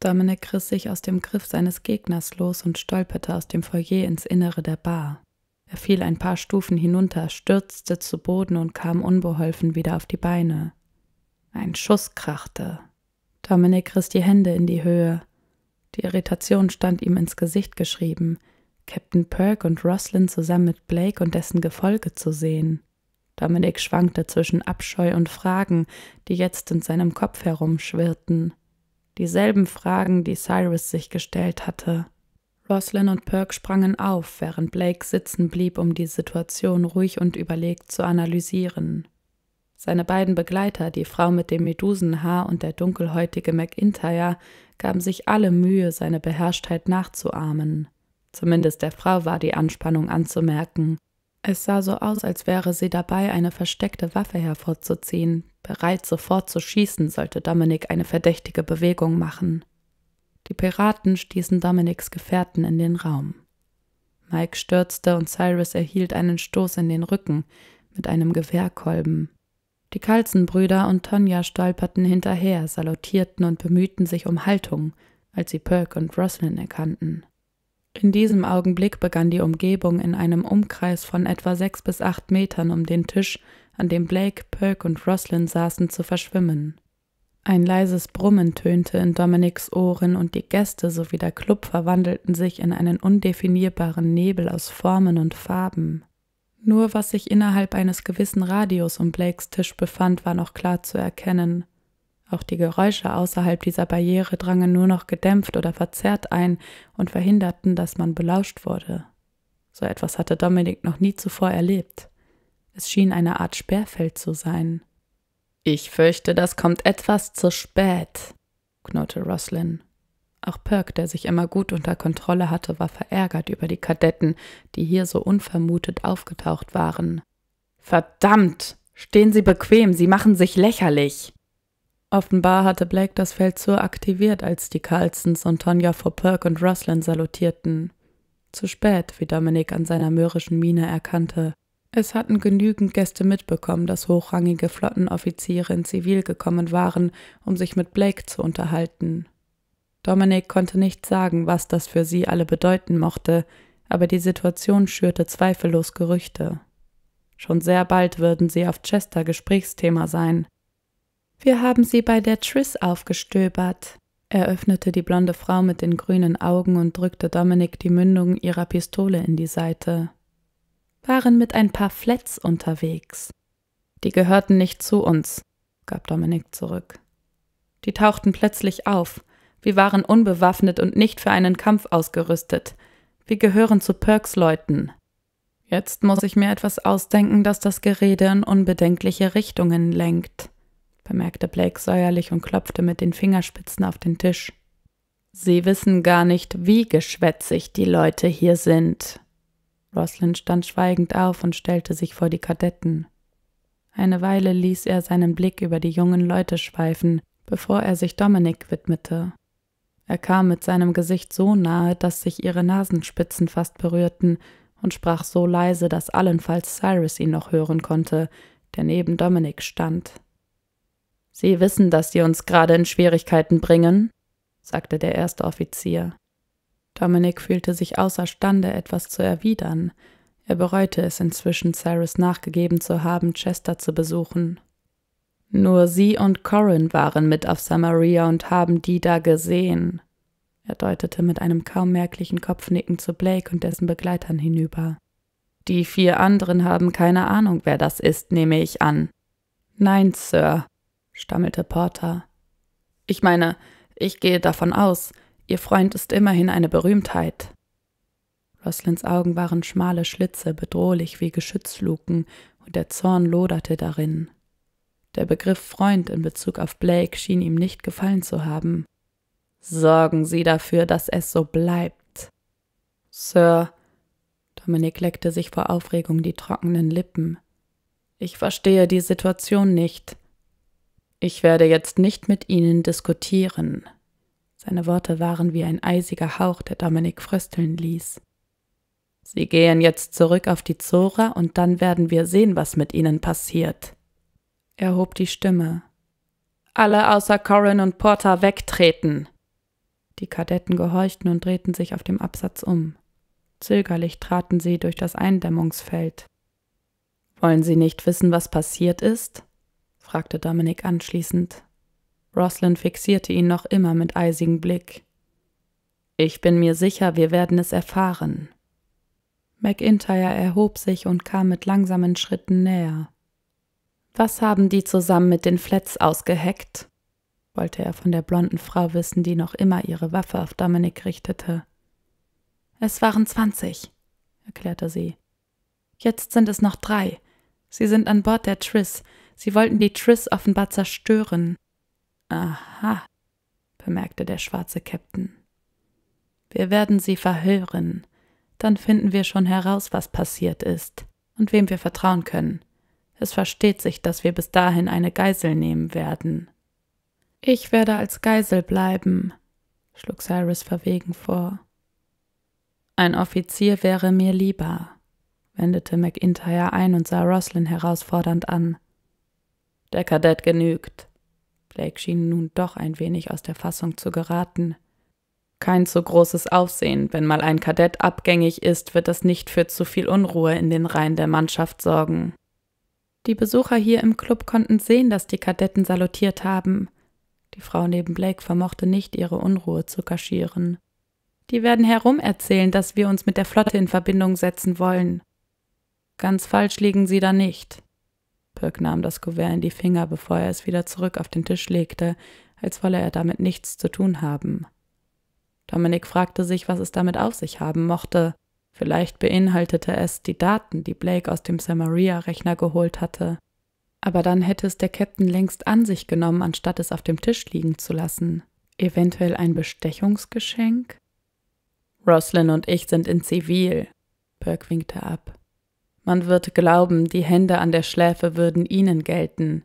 Dominik riss sich aus dem Griff seines Gegners los und stolperte aus dem Foyer ins Innere der Bar. Er fiel ein paar Stufen hinunter, stürzte zu Boden und kam unbeholfen wieder auf die Beine. Ein Schuss krachte. Dominik riss die Hände in die Höhe. Die Irritation stand ihm ins Gesicht geschrieben, Captain Perk und Roslyn zusammen mit Blake und dessen Gefolge zu sehen. Dominik schwankte zwischen Abscheu und Fragen, die jetzt in seinem Kopf herumschwirrten. Dieselben Fragen, die Cyrus sich gestellt hatte. Roslyn und Perk sprangen auf, während Blake sitzen blieb, um die Situation ruhig und überlegt zu analysieren. Seine beiden Begleiter, die Frau mit dem Medusenhaar und der dunkelhäutige McIntyre, gaben sich alle Mühe, seine Beherrschtheit nachzuahmen. Zumindest der Frau war die Anspannung anzumerken, es sah so aus, als wäre sie dabei, eine versteckte Waffe hervorzuziehen, bereit sofort zu schießen, sollte Dominik eine verdächtige Bewegung machen. Die Piraten stießen Dominiks Gefährten in den Raum. Mike stürzte und Cyrus erhielt einen Stoß in den Rücken mit einem Gewehrkolben. Die Kalzenbrüder und Tonja stolperten hinterher, salutierten und bemühten sich um Haltung, als sie Perk und Roslyn erkannten. In diesem Augenblick begann die Umgebung in einem Umkreis von etwa sechs bis acht Metern um den Tisch, an dem Blake, Perk und Roslyn saßen, zu verschwimmen. Ein leises Brummen tönte in Dominics Ohren und die Gäste sowie der Club verwandelten sich in einen undefinierbaren Nebel aus Formen und Farben. Nur was sich innerhalb eines gewissen Radius um Blakes Tisch befand, war noch klar zu erkennen – auch die Geräusche außerhalb dieser Barriere drangen nur noch gedämpft oder verzerrt ein und verhinderten, dass man belauscht wurde. So etwas hatte Dominik noch nie zuvor erlebt. Es schien eine Art Sperrfeld zu sein. Ich fürchte, das kommt etwas zu spät, knurrte Roslyn. Auch Perk, der sich immer gut unter Kontrolle hatte, war verärgert über die Kadetten, die hier so unvermutet aufgetaucht waren. Verdammt! Stehen Sie bequem, Sie machen sich lächerlich! Offenbar hatte Blake das Feld zur aktiviert, als die Carlsons und Tonja vor Perk und Rosslyn salutierten. Zu spät, wie Dominik an seiner mürrischen Miene erkannte. Es hatten genügend Gäste mitbekommen, dass hochrangige Flottenoffiziere in Zivil gekommen waren, um sich mit Blake zu unterhalten. Dominik konnte nicht sagen, was das für sie alle bedeuten mochte, aber die Situation schürte zweifellos Gerüchte. Schon sehr bald würden sie auf Chester Gesprächsthema sein. Wir haben sie bei der Triss aufgestöbert, eröffnete die blonde Frau mit den grünen Augen und drückte Dominik die Mündung ihrer Pistole in die Seite. Waren mit ein paar Flats unterwegs. Die gehörten nicht zu uns, gab Dominik zurück. Die tauchten plötzlich auf. Wir waren unbewaffnet und nicht für einen Kampf ausgerüstet. Wir gehören zu Perks Leuten. Jetzt muss ich mir etwas ausdenken, das das Gerede in unbedenkliche Richtungen lenkt bemerkte Blake säuerlich und klopfte mit den Fingerspitzen auf den Tisch. Sie wissen gar nicht, wie geschwätzig die Leute hier sind. Roslyn stand schweigend auf und stellte sich vor die Kadetten. Eine Weile ließ er seinen Blick über die jungen Leute schweifen, bevor er sich Dominik widmete. Er kam mit seinem Gesicht so nahe, dass sich ihre Nasenspitzen fast berührten, und sprach so leise, dass allenfalls Cyrus ihn noch hören konnte, der neben Dominik stand. Sie wissen, dass Sie uns gerade in Schwierigkeiten bringen, sagte der erste Offizier. Dominik fühlte sich außerstande, etwas zu erwidern. Er bereute es inzwischen, Cyrus nachgegeben zu haben, Chester zu besuchen. Nur sie und Corin waren mit auf Samaria und haben die da gesehen. Er deutete mit einem kaum merklichen Kopfnicken zu Blake und dessen Begleitern hinüber. Die vier anderen haben keine Ahnung, wer das ist, nehme ich an. Nein, Sir, stammelte Porter. Ich meine, ich gehe davon aus, Ihr Freund ist immerhin eine Berühmtheit. Roslins Augen waren schmale Schlitze, bedrohlich wie Geschützluken, und der Zorn loderte darin. Der Begriff Freund in Bezug auf Blake schien ihm nicht gefallen zu haben. Sorgen Sie dafür, dass es so bleibt. Sir, Dominik leckte sich vor Aufregung die trockenen Lippen. Ich verstehe die Situation nicht. Ich werde jetzt nicht mit Ihnen diskutieren. Seine Worte waren wie ein eisiger Hauch, der Dominik frösteln ließ. Sie gehen jetzt zurück auf die Zora und dann werden wir sehen, was mit Ihnen passiert. Er hob die Stimme. Alle außer Corin und Porter wegtreten! Die Kadetten gehorchten und drehten sich auf dem Absatz um. Zögerlich traten sie durch das Eindämmungsfeld. Wollen Sie nicht wissen, was passiert ist? fragte Dominik anschließend. Roslyn fixierte ihn noch immer mit eisigem Blick. Ich bin mir sicher, wir werden es erfahren. McIntyre erhob sich und kam mit langsamen Schritten näher. Was haben die zusammen mit den Flats ausgeheckt? wollte er von der blonden Frau wissen, die noch immer ihre Waffe auf Dominik richtete. Es waren zwanzig, erklärte sie. Jetzt sind es noch drei. Sie sind an Bord der Triss, Sie wollten die Triss offenbar zerstören. Aha, bemerkte der schwarze Captain. Wir werden sie verhören. Dann finden wir schon heraus, was passiert ist und wem wir vertrauen können. Es versteht sich, dass wir bis dahin eine Geisel nehmen werden. Ich werde als Geisel bleiben, schlug Cyrus verwegen vor. Ein Offizier wäre mir lieber, wendete McIntyre ein und sah Roslin herausfordernd an. Der Kadett genügt. Blake schien nun doch ein wenig aus der Fassung zu geraten. Kein zu großes Aufsehen, wenn mal ein Kadett abgängig ist, wird das nicht für zu viel Unruhe in den Reihen der Mannschaft sorgen. Die Besucher hier im Club konnten sehen, dass die Kadetten salutiert haben. Die Frau neben Blake vermochte nicht, ihre Unruhe zu kaschieren. Die werden herumerzählen, dass wir uns mit der Flotte in Verbindung setzen wollen. Ganz falsch liegen sie da nicht. Pirk nahm das Kuvert in die Finger, bevor er es wieder zurück auf den Tisch legte, als wolle er damit nichts zu tun haben. Dominik fragte sich, was es damit auf sich haben mochte. Vielleicht beinhaltete es die Daten, die Blake aus dem Samaria-Rechner geholt hatte. Aber dann hätte es der Captain längst an sich genommen, anstatt es auf dem Tisch liegen zu lassen. Eventuell ein Bestechungsgeschenk? Roslyn und ich sind in Zivil, Perk winkte ab. Man wird glauben, die Hände an der Schläfe würden ihnen gelten.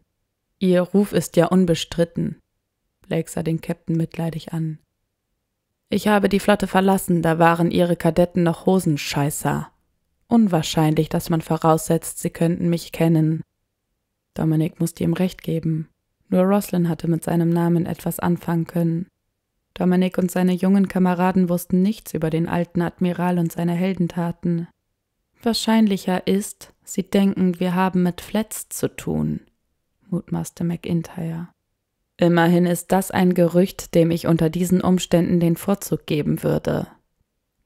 Ihr Ruf ist ja unbestritten. Blake sah den Käpt'n mitleidig an. Ich habe die Flotte verlassen, da waren ihre Kadetten noch Hosenscheißer. Unwahrscheinlich, dass man voraussetzt, sie könnten mich kennen. Dominik musste ihm recht geben. Nur Roslyn hatte mit seinem Namen etwas anfangen können. Dominik und seine jungen Kameraden wussten nichts über den alten Admiral und seine Heldentaten. Wahrscheinlicher ist, sie denken, wir haben mit Flats zu tun, mutmaßte McIntyre. Immerhin ist das ein Gerücht, dem ich unter diesen Umständen den Vorzug geben würde.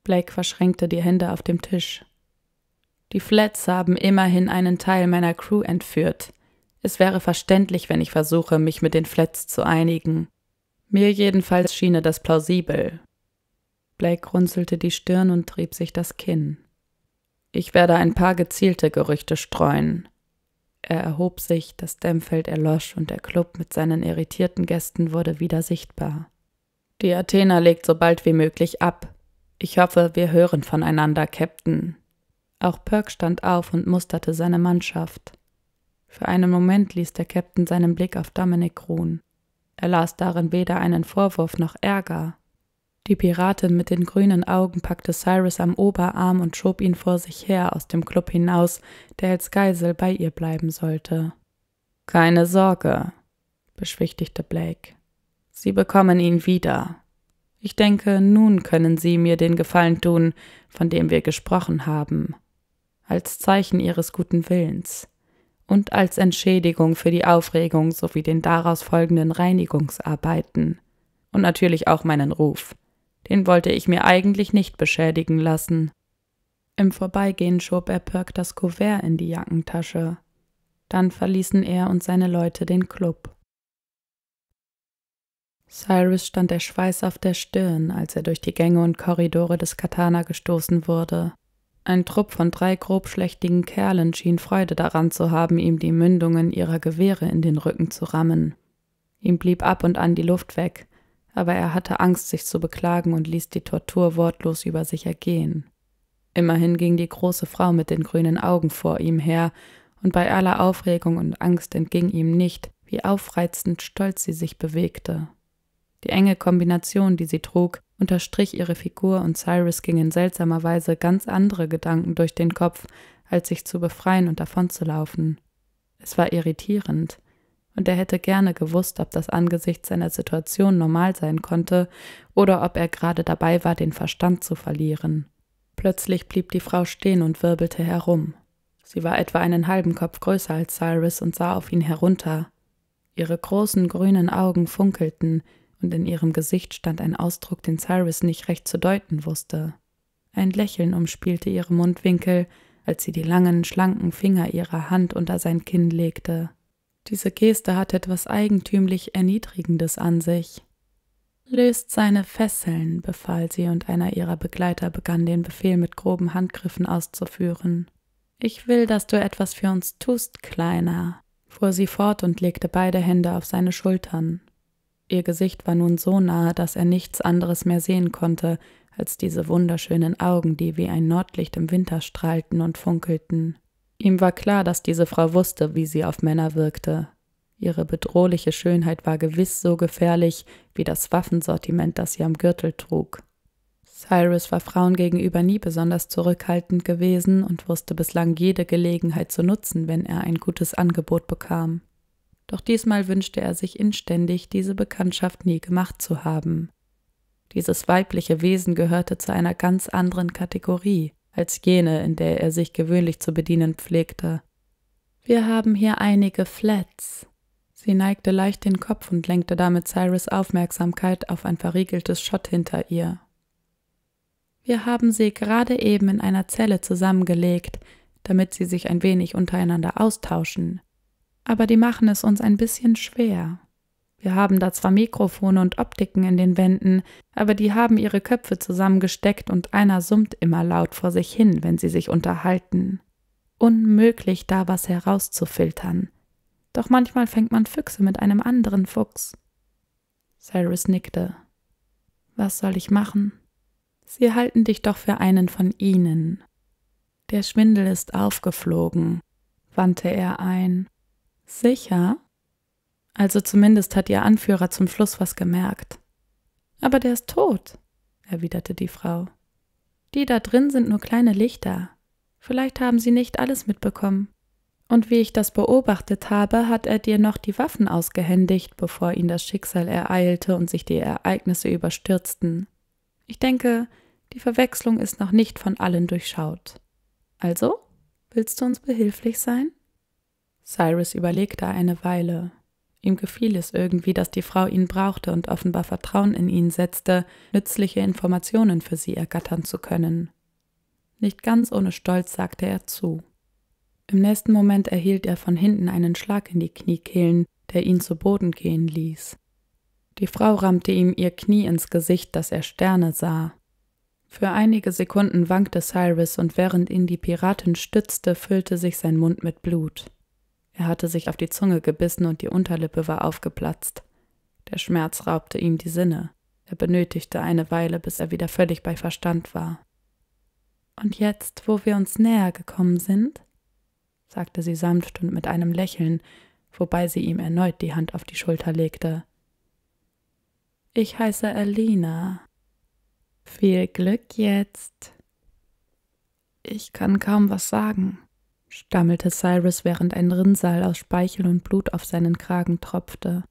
Blake verschränkte die Hände auf dem Tisch. Die Flats haben immerhin einen Teil meiner Crew entführt. Es wäre verständlich, wenn ich versuche, mich mit den Flats zu einigen. Mir jedenfalls schiene das plausibel. Blake runzelte die Stirn und trieb sich das Kinn. Ich werde ein paar gezielte Gerüchte streuen. Er erhob sich, das Dämmfeld erlosch und der Club mit seinen irritierten Gästen wurde wieder sichtbar. Die Athena legt so bald wie möglich ab. Ich hoffe, wir hören voneinander, Captain. Auch Perk stand auf und musterte seine Mannschaft. Für einen Moment ließ der Captain seinen Blick auf Dominic ruhen. Er las darin weder einen Vorwurf noch Ärger. Die Piratin mit den grünen Augen packte Cyrus am Oberarm und schob ihn vor sich her aus dem Club hinaus, der als Geisel bei ihr bleiben sollte. Keine Sorge, beschwichtigte Blake. Sie bekommen ihn wieder. Ich denke, nun können Sie mir den Gefallen tun, von dem wir gesprochen haben. Als Zeichen Ihres guten Willens und als Entschädigung für die Aufregung sowie den daraus folgenden Reinigungsarbeiten und natürlich auch meinen Ruf. Den wollte ich mir eigentlich nicht beschädigen lassen. Im Vorbeigehen schob er Perk das Kuvert in die Jackentasche. Dann verließen er und seine Leute den Club. Cyrus stand der Schweiß auf der Stirn, als er durch die Gänge und Korridore des Katana gestoßen wurde. Ein Trupp von drei grobschlächtigen Kerlen schien Freude daran zu haben, ihm die Mündungen ihrer Gewehre in den Rücken zu rammen. Ihm blieb ab und an die Luft weg, aber er hatte Angst, sich zu beklagen und ließ die Tortur wortlos über sich ergehen. Immerhin ging die große Frau mit den grünen Augen vor ihm her, und bei aller Aufregung und Angst entging ihm nicht, wie aufreizend stolz sie sich bewegte. Die enge Kombination, die sie trug, unterstrich ihre Figur und Cyrus gingen seltsamerweise ganz andere Gedanken durch den Kopf, als sich zu befreien und davonzulaufen. Es war irritierend und er hätte gerne gewusst, ob das angesichts seiner Situation normal sein konnte oder ob er gerade dabei war, den Verstand zu verlieren. Plötzlich blieb die Frau stehen und wirbelte herum. Sie war etwa einen halben Kopf größer als Cyrus und sah auf ihn herunter. Ihre großen grünen Augen funkelten, und in ihrem Gesicht stand ein Ausdruck, den Cyrus nicht recht zu deuten wusste. Ein Lächeln umspielte ihre Mundwinkel, als sie die langen, schlanken Finger ihrer Hand unter sein Kinn legte. Diese Geste hat etwas eigentümlich Erniedrigendes an sich. Löst seine Fesseln, befahl sie, und einer ihrer Begleiter begann den Befehl mit groben Handgriffen auszuführen. Ich will, dass du etwas für uns tust, Kleiner, fuhr sie fort und legte beide Hände auf seine Schultern. Ihr Gesicht war nun so nahe, dass er nichts anderes mehr sehen konnte als diese wunderschönen Augen, die wie ein Nordlicht im Winter strahlten und funkelten. Ihm war klar, dass diese Frau wusste, wie sie auf Männer wirkte. Ihre bedrohliche Schönheit war gewiss so gefährlich wie das Waffensortiment, das sie am Gürtel trug. Cyrus war Frauen gegenüber nie besonders zurückhaltend gewesen und wusste bislang jede Gelegenheit zu nutzen, wenn er ein gutes Angebot bekam. Doch diesmal wünschte er sich inständig, diese Bekanntschaft nie gemacht zu haben. Dieses weibliche Wesen gehörte zu einer ganz anderen Kategorie als jene, in der er sich gewöhnlich zu bedienen pflegte. Wir haben hier einige Flats. Sie neigte leicht den Kopf und lenkte damit Cyrus Aufmerksamkeit auf ein verriegeltes Schott hinter ihr. Wir haben sie gerade eben in einer Zelle zusammengelegt, damit sie sich ein wenig untereinander austauschen. Aber die machen es uns ein bisschen schwer. Wir haben da zwar Mikrofone und Optiken in den Wänden, aber die haben ihre Köpfe zusammengesteckt und einer summt immer laut vor sich hin, wenn sie sich unterhalten. Unmöglich, da was herauszufiltern. Doch manchmal fängt man Füchse mit einem anderen Fuchs. Cyrus nickte. Was soll ich machen? Sie halten dich doch für einen von ihnen. Der Schwindel ist aufgeflogen, wandte er ein. Sicher? Also zumindest hat ihr Anführer zum Schluss was gemerkt. Aber der ist tot, erwiderte die Frau. Die da drin sind nur kleine Lichter. Vielleicht haben sie nicht alles mitbekommen. Und wie ich das beobachtet habe, hat er dir noch die Waffen ausgehändigt, bevor ihn das Schicksal ereilte und sich die Ereignisse überstürzten. Ich denke, die Verwechslung ist noch nicht von allen durchschaut. Also, willst du uns behilflich sein? Cyrus überlegte eine Weile. Ihm gefiel es irgendwie, dass die Frau ihn brauchte und offenbar Vertrauen in ihn setzte, nützliche Informationen für sie ergattern zu können. Nicht ganz ohne Stolz sagte er zu. Im nächsten Moment erhielt er von hinten einen Schlag in die Kniekehlen, der ihn zu Boden gehen ließ. Die Frau rammte ihm ihr Knie ins Gesicht, dass er Sterne sah. Für einige Sekunden wankte Cyrus und während ihn die Piratin stützte, füllte sich sein Mund mit Blut. Er hatte sich auf die Zunge gebissen und die Unterlippe war aufgeplatzt. Der Schmerz raubte ihm die Sinne. Er benötigte eine Weile, bis er wieder völlig bei Verstand war. Und jetzt, wo wir uns näher gekommen sind, sagte sie sanft und mit einem Lächeln, wobei sie ihm erneut die Hand auf die Schulter legte. Ich heiße Alina. Viel Glück jetzt. Ich kann kaum was sagen stammelte Cyrus, während ein Rinnsal aus Speichel und Blut auf seinen Kragen tropfte.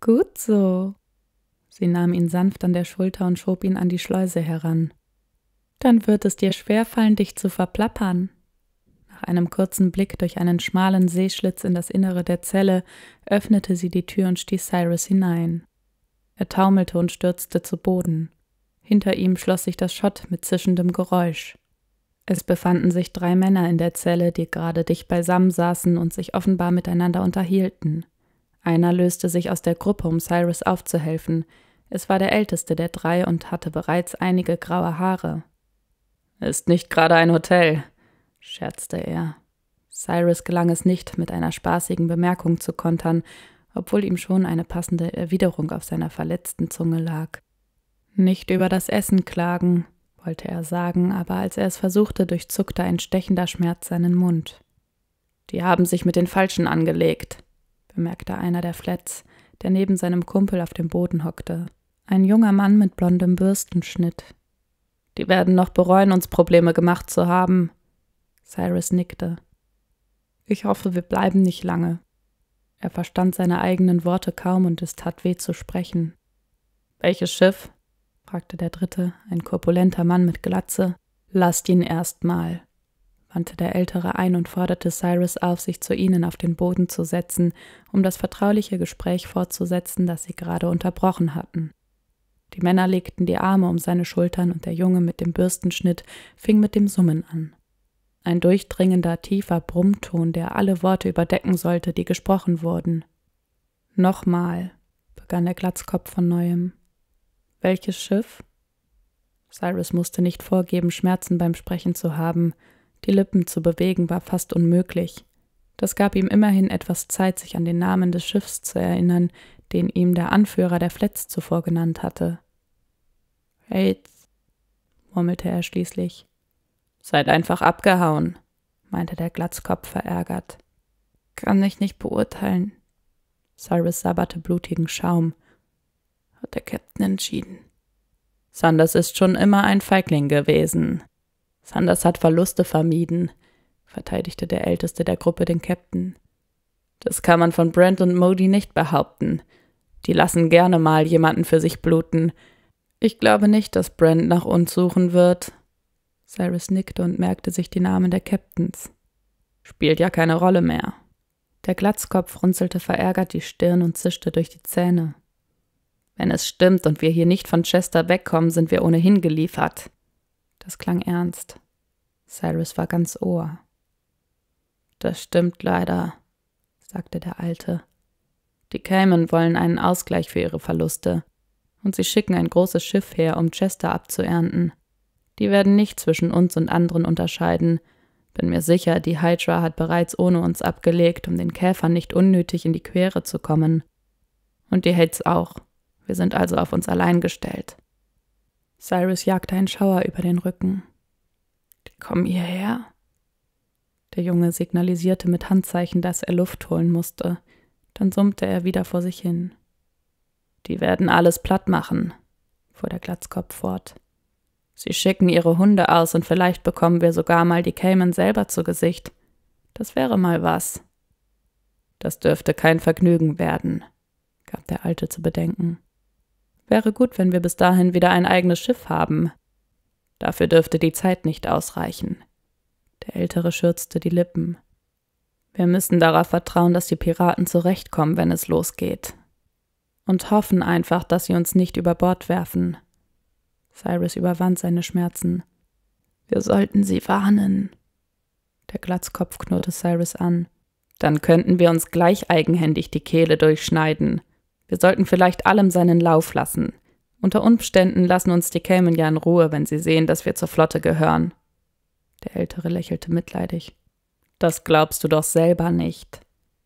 Gut so. Sie nahm ihn sanft an der Schulter und schob ihn an die Schleuse heran. Dann wird es dir schwerfallen, dich zu verplappern. Nach einem kurzen Blick durch einen schmalen Seeschlitz in das Innere der Zelle öffnete sie die Tür und stieß Cyrus hinein. Er taumelte und stürzte zu Boden. Hinter ihm schloss sich das Schott mit zischendem Geräusch. Es befanden sich drei Männer in der Zelle, die gerade dicht beisammen saßen und sich offenbar miteinander unterhielten. Einer löste sich aus der Gruppe, um Cyrus aufzuhelfen. Es war der älteste der drei und hatte bereits einige graue Haare. Ist nicht gerade ein Hotel, scherzte er. Cyrus gelang es nicht, mit einer spaßigen Bemerkung zu kontern, obwohl ihm schon eine passende Erwiderung auf seiner verletzten Zunge lag. Nicht über das Essen klagen, wollte er sagen, aber als er es versuchte, durchzuckte ein stechender Schmerz seinen Mund. Die haben sich mit den Falschen angelegt, bemerkte einer der Flats, der neben seinem Kumpel auf dem Boden hockte. Ein junger Mann mit blondem Bürstenschnitt. Die werden noch bereuen, uns Probleme gemacht zu haben. Cyrus nickte. Ich hoffe, wir bleiben nicht lange. Er verstand seine eigenen Worte kaum und es tat weh zu sprechen. Welches Schiff? fragte der Dritte, ein korpulenter Mann mit Glatze. Lasst ihn erst mal, wandte der Ältere ein und forderte Cyrus auf, sich zu ihnen auf den Boden zu setzen, um das vertrauliche Gespräch fortzusetzen, das sie gerade unterbrochen hatten. Die Männer legten die Arme um seine Schultern und der Junge mit dem Bürstenschnitt fing mit dem Summen an. Ein durchdringender, tiefer Brummton, der alle Worte überdecken sollte, die gesprochen wurden. Nochmal, begann der Glatzkopf von neuem. Welches Schiff? Cyrus musste nicht vorgeben, Schmerzen beim Sprechen zu haben. Die Lippen zu bewegen war fast unmöglich. Das gab ihm immerhin etwas Zeit, sich an den Namen des Schiffs zu erinnern, den ihm der Anführer der Flets zuvor genannt hatte. Raids, murmelte er schließlich. Seid einfach abgehauen, meinte der Glatzkopf verärgert. Kann ich nicht beurteilen. Cyrus sabberte blutigen Schaum hat der Captain entschieden. Sanders ist schon immer ein Feigling gewesen. Sanders hat Verluste vermieden, verteidigte der Älteste der Gruppe den Captain. Das kann man von Brent und Modi nicht behaupten. Die lassen gerne mal jemanden für sich bluten. Ich glaube nicht, dass Brent nach uns suchen wird. Cyrus nickte und merkte sich die Namen der Captains. Spielt ja keine Rolle mehr. Der Glatzkopf runzelte verärgert die Stirn und zischte durch die Zähne. Wenn es stimmt und wir hier nicht von Chester wegkommen, sind wir ohnehin geliefert. Das klang ernst. Cyrus war ganz Ohr. Das stimmt leider, sagte der Alte. Die Cayman wollen einen Ausgleich für ihre Verluste. Und sie schicken ein großes Schiff her, um Chester abzuernten. Die werden nicht zwischen uns und anderen unterscheiden. Bin mir sicher, die Hydra hat bereits ohne uns abgelegt, um den Käfern nicht unnötig in die Quere zu kommen. Und die Heads auch. Wir sind also auf uns allein gestellt. Cyrus jagte einen Schauer über den Rücken. Komm hierher. Der Junge signalisierte mit Handzeichen, dass er Luft holen musste. Dann summte er wieder vor sich hin. Die werden alles platt machen, fuhr der Glatzkopf fort. Sie schicken ihre Hunde aus und vielleicht bekommen wir sogar mal die Cayman selber zu Gesicht. Das wäre mal was. Das dürfte kein Vergnügen werden, gab der Alte zu bedenken. Wäre gut, wenn wir bis dahin wieder ein eigenes Schiff haben. Dafür dürfte die Zeit nicht ausreichen. Der Ältere schürzte die Lippen. Wir müssen darauf vertrauen, dass die Piraten zurechtkommen, wenn es losgeht. Und hoffen einfach, dass sie uns nicht über Bord werfen. Cyrus überwand seine Schmerzen. Wir sollten sie warnen. Der Glatzkopf knurrte Cyrus an. Dann könnten wir uns gleich eigenhändig die Kehle durchschneiden. Wir sollten vielleicht allem seinen Lauf lassen. Unter Umständen lassen uns die Kämen ja in Ruhe, wenn sie sehen, dass wir zur Flotte gehören. Der Ältere lächelte mitleidig. Das glaubst du doch selber nicht.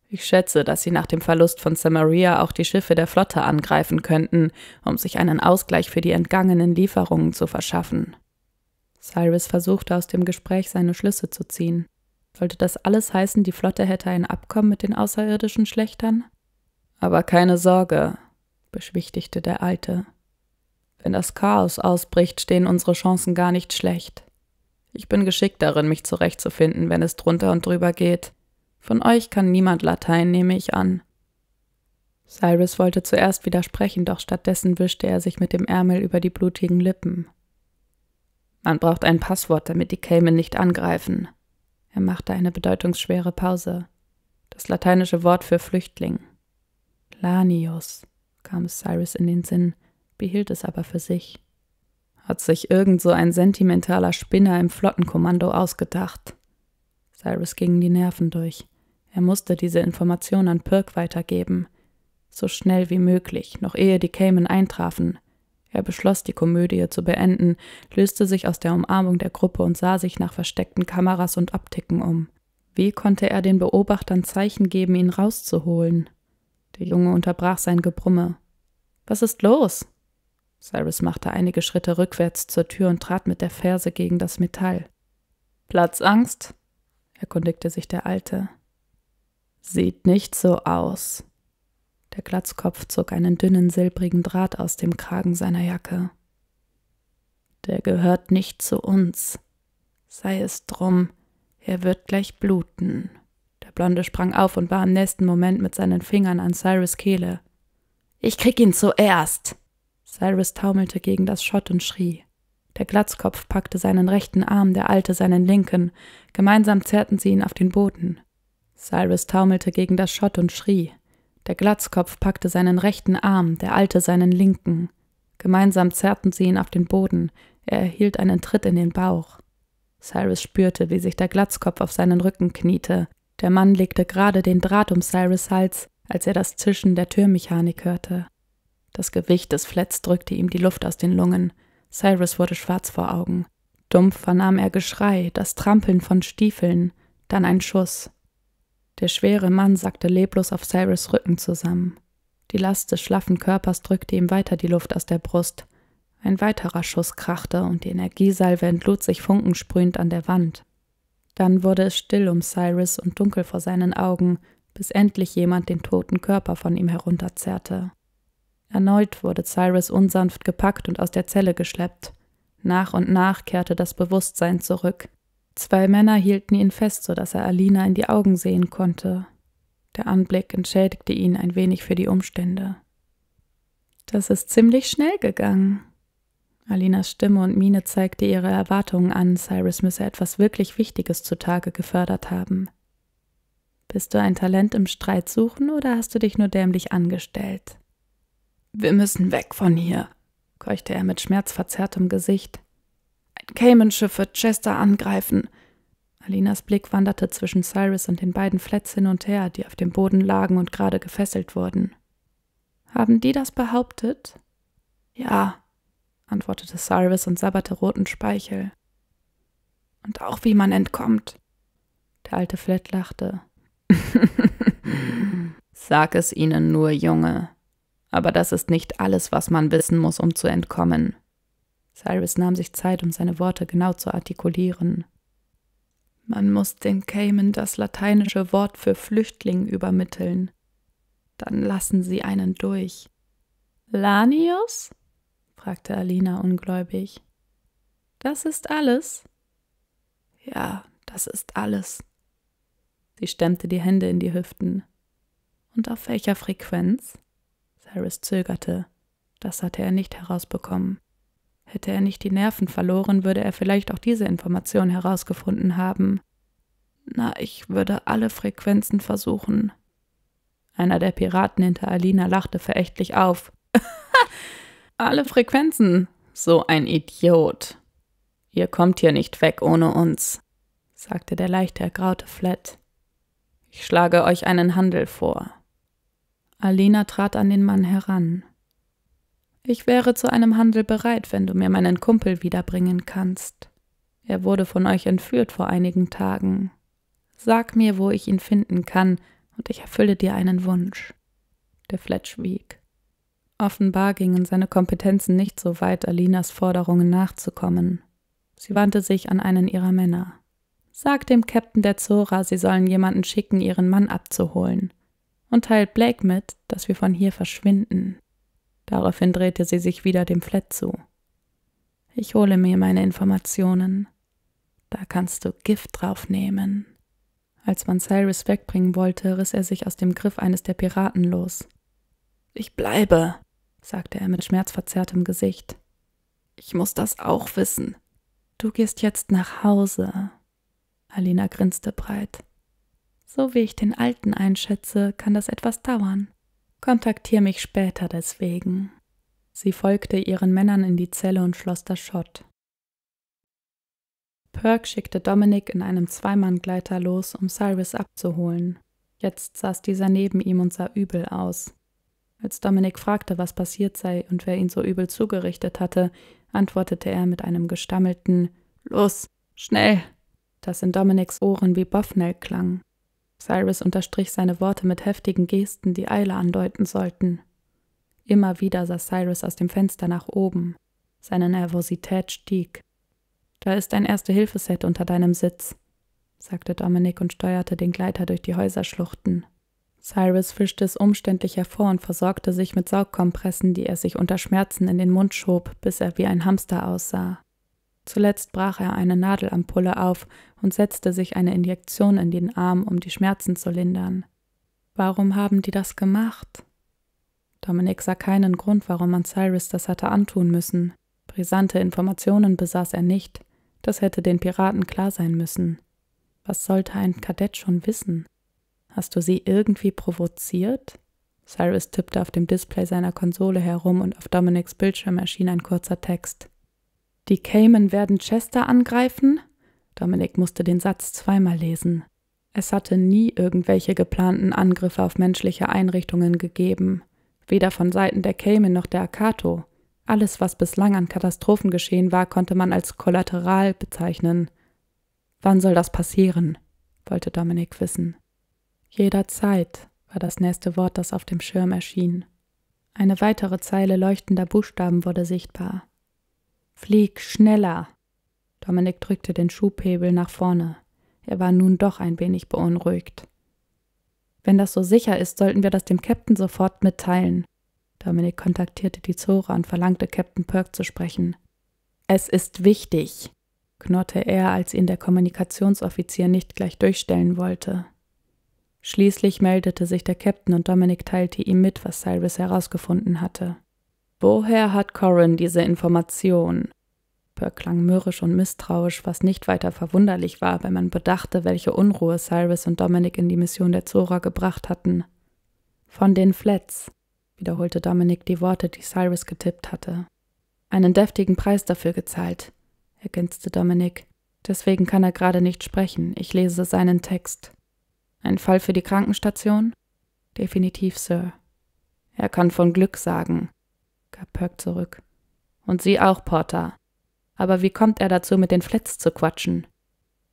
Ich schätze, dass sie nach dem Verlust von Samaria auch die Schiffe der Flotte angreifen könnten, um sich einen Ausgleich für die entgangenen Lieferungen zu verschaffen. Cyrus versuchte aus dem Gespräch seine Schlüsse zu ziehen. Sollte das alles heißen, die Flotte hätte ein Abkommen mit den Außerirdischen Schlechtern? Aber keine Sorge, beschwichtigte der Alte. Wenn das Chaos ausbricht, stehen unsere Chancen gar nicht schlecht. Ich bin geschickt darin, mich zurechtzufinden, wenn es drunter und drüber geht. Von euch kann niemand Latein, nehme ich an. Cyrus wollte zuerst widersprechen, doch stattdessen wischte er sich mit dem Ärmel über die blutigen Lippen. Man braucht ein Passwort, damit die Cayman nicht angreifen. Er machte eine bedeutungsschwere Pause. Das lateinische Wort für Flüchtling. Lanius, kam es Cyrus in den Sinn, behielt es aber für sich. Hat sich irgend so ein sentimentaler Spinner im Flottenkommando ausgedacht. Cyrus gingen die Nerven durch. Er musste diese Information an Pirk weitergeben. So schnell wie möglich, noch ehe die Cayman eintrafen. Er beschloss, die Komödie zu beenden, löste sich aus der Umarmung der Gruppe und sah sich nach versteckten Kameras und Optiken um. Wie konnte er den Beobachtern Zeichen geben, ihn rauszuholen? Der Junge unterbrach sein Gebrumme. Was ist los? Cyrus machte einige Schritte rückwärts zur Tür und trat mit der Ferse gegen das Metall. Platzangst? erkundigte sich der Alte. Sieht nicht so aus. Der Glatzkopf zog einen dünnen silbrigen Draht aus dem Kragen seiner Jacke. Der gehört nicht zu uns. Sei es drum, er wird gleich bluten. Blonde sprang auf und war im nächsten Moment mit seinen Fingern an Cyrus Kehle. Ich krieg ihn zuerst! Cyrus taumelte gegen das Schott und schrie. Der Glatzkopf packte seinen rechten Arm, der Alte seinen linken. Gemeinsam zerrten sie ihn auf den Boden. Cyrus taumelte gegen das Schott und schrie. Der Glatzkopf packte seinen rechten Arm, der Alte seinen linken. Gemeinsam zerrten sie ihn auf den Boden. Er erhielt einen Tritt in den Bauch. Cyrus spürte, wie sich der Glatzkopf auf seinen Rücken kniete. Der Mann legte gerade den Draht um Cyrus Hals, als er das Zischen der Türmechanik hörte. Das Gewicht des Flets drückte ihm die Luft aus den Lungen. Cyrus wurde schwarz vor Augen. Dumpf vernahm er Geschrei, das Trampeln von Stiefeln, dann ein Schuss. Der schwere Mann sackte leblos auf Cyrus Rücken zusammen. Die Last des schlaffen Körpers drückte ihm weiter die Luft aus der Brust. Ein weiterer Schuss krachte und die Energiesalve entlud sich funkensprühend an der Wand. Dann wurde es still um Cyrus und dunkel vor seinen Augen, bis endlich jemand den toten Körper von ihm herunterzerrte. Erneut wurde Cyrus unsanft gepackt und aus der Zelle geschleppt. Nach und nach kehrte das Bewusstsein zurück. Zwei Männer hielten ihn fest, so dass er Alina in die Augen sehen konnte. Der Anblick entschädigte ihn ein wenig für die Umstände. Das ist ziemlich schnell gegangen, Alinas Stimme und Miene zeigte ihre Erwartungen an, Cyrus müsse etwas wirklich Wichtiges zutage gefördert haben. Bist du ein Talent im Streit suchen oder hast du dich nur dämlich angestellt? Wir müssen weg von hier, keuchte er mit schmerzverzerrtem Gesicht. Ein Caymanschiff wird Chester angreifen. Alinas Blick wanderte zwischen Cyrus und den beiden Flats hin und her, die auf dem Boden lagen und gerade gefesselt wurden. Haben die das behauptet? Ja, antwortete Sarvis und sabberte roten Speichel. Und auch wie man entkommt. Der alte Flett lachte. Sag es ihnen nur, Junge. Aber das ist nicht alles, was man wissen muss, um zu entkommen. Cyrus nahm sich Zeit, um seine Worte genau zu artikulieren. Man muss den Cayman das lateinische Wort für Flüchtling übermitteln. Dann lassen sie einen durch. Lanius? fragte Alina ungläubig. Das ist alles? Ja, das ist alles. Sie stemmte die Hände in die Hüften. Und auf welcher Frequenz? Cyrus zögerte. Das hatte er nicht herausbekommen. Hätte er nicht die Nerven verloren, würde er vielleicht auch diese Information herausgefunden haben. Na, ich würde alle Frequenzen versuchen. Einer der Piraten hinter Alina lachte verächtlich auf. alle Frequenzen, so ein Idiot. Ihr kommt hier nicht weg ohne uns, sagte der leichte, ergraute Flat. Ich schlage euch einen Handel vor. Alina trat an den Mann heran. Ich wäre zu einem Handel bereit, wenn du mir meinen Kumpel wiederbringen kannst. Er wurde von euch entführt vor einigen Tagen. Sag mir, wo ich ihn finden kann, und ich erfülle dir einen Wunsch. Der Flat schwieg. Offenbar gingen seine Kompetenzen nicht so weit, Alinas Forderungen nachzukommen. Sie wandte sich an einen ihrer Männer. Sag dem Käpt'n der Zora, sie sollen jemanden schicken, ihren Mann abzuholen. Und teilt Blake mit, dass wir von hier verschwinden. Daraufhin drehte sie sich wieder dem Flett zu. Ich hole mir meine Informationen. Da kannst du Gift draufnehmen. Als man Cyrus wegbringen wollte, riss er sich aus dem Griff eines der Piraten los. Ich bleibe, sagte er mit schmerzverzerrtem Gesicht. Ich muss das auch wissen. Du gehst jetzt nach Hause. Alina grinste breit. So wie ich den Alten einschätze, kann das etwas dauern. Kontaktier mich später deswegen. Sie folgte ihren Männern in die Zelle und schloss das Schott. Perk schickte Dominik in einem Zweimannggleiter los, um Cyrus abzuholen. Jetzt saß dieser neben ihm und sah übel aus. Als Dominik fragte, was passiert sei und wer ihn so übel zugerichtet hatte, antwortete er mit einem gestammelten Los, schnell, das in Dominiks Ohren wie Boffnell klang. Cyrus unterstrich seine Worte mit heftigen Gesten, die Eile andeuten sollten. Immer wieder sah Cyrus aus dem Fenster nach oben. Seine Nervosität stieg. Da ist ein Erste-Hilfe-Set unter deinem Sitz, sagte Dominik und steuerte den Gleiter durch die Häuserschluchten. Cyrus fischte es umständlich hervor und versorgte sich mit Saugkompressen, die er sich unter Schmerzen in den Mund schob, bis er wie ein Hamster aussah. Zuletzt brach er eine Nadelampulle auf und setzte sich eine Injektion in den Arm, um die Schmerzen zu lindern. Warum haben die das gemacht? Dominik sah keinen Grund, warum man Cyrus das hatte antun müssen. Brisante Informationen besaß er nicht, das hätte den Piraten klar sein müssen. Was sollte ein Kadett schon wissen? Hast du sie irgendwie provoziert? Cyrus tippte auf dem Display seiner Konsole herum und auf Dominics Bildschirm erschien ein kurzer Text. Die Cayman werden Chester angreifen? Dominic musste den Satz zweimal lesen. Es hatte nie irgendwelche geplanten Angriffe auf menschliche Einrichtungen gegeben, weder von Seiten der Cayman noch der Akato. Alles, was bislang an Katastrophen geschehen war, konnte man als kollateral bezeichnen. Wann soll das passieren? wollte Dominic wissen. Jederzeit war das nächste Wort, das auf dem Schirm erschien. Eine weitere Zeile leuchtender Buchstaben wurde sichtbar. Flieg schneller! Dominik drückte den Schubhebel nach vorne. Er war nun doch ein wenig beunruhigt. Wenn das so sicher ist, sollten wir das dem Käpt'n sofort mitteilen. Dominik kontaktierte die Zora und verlangte Captain Perk zu sprechen. Es ist wichtig, knurrte er, als ihn der Kommunikationsoffizier nicht gleich durchstellen wollte. Schließlich meldete sich der Captain und Dominic teilte ihm mit, was Cyrus herausgefunden hatte. Woher hat Corin diese Information? Burr klang mürrisch und misstrauisch, was nicht weiter verwunderlich war, wenn man bedachte, welche Unruhe Cyrus und Dominic in die Mission der Zora gebracht hatten. Von den Flats, wiederholte Dominic die Worte, die Cyrus getippt hatte. Einen deftigen Preis dafür gezahlt, ergänzte Dominic. Deswegen kann er gerade nicht sprechen. Ich lese seinen Text. Ein Fall für die Krankenstation? Definitiv, Sir. Er kann von Glück sagen, gab Perk zurück. Und Sie auch, Porter. Aber wie kommt er dazu, mit den Flats zu quatschen?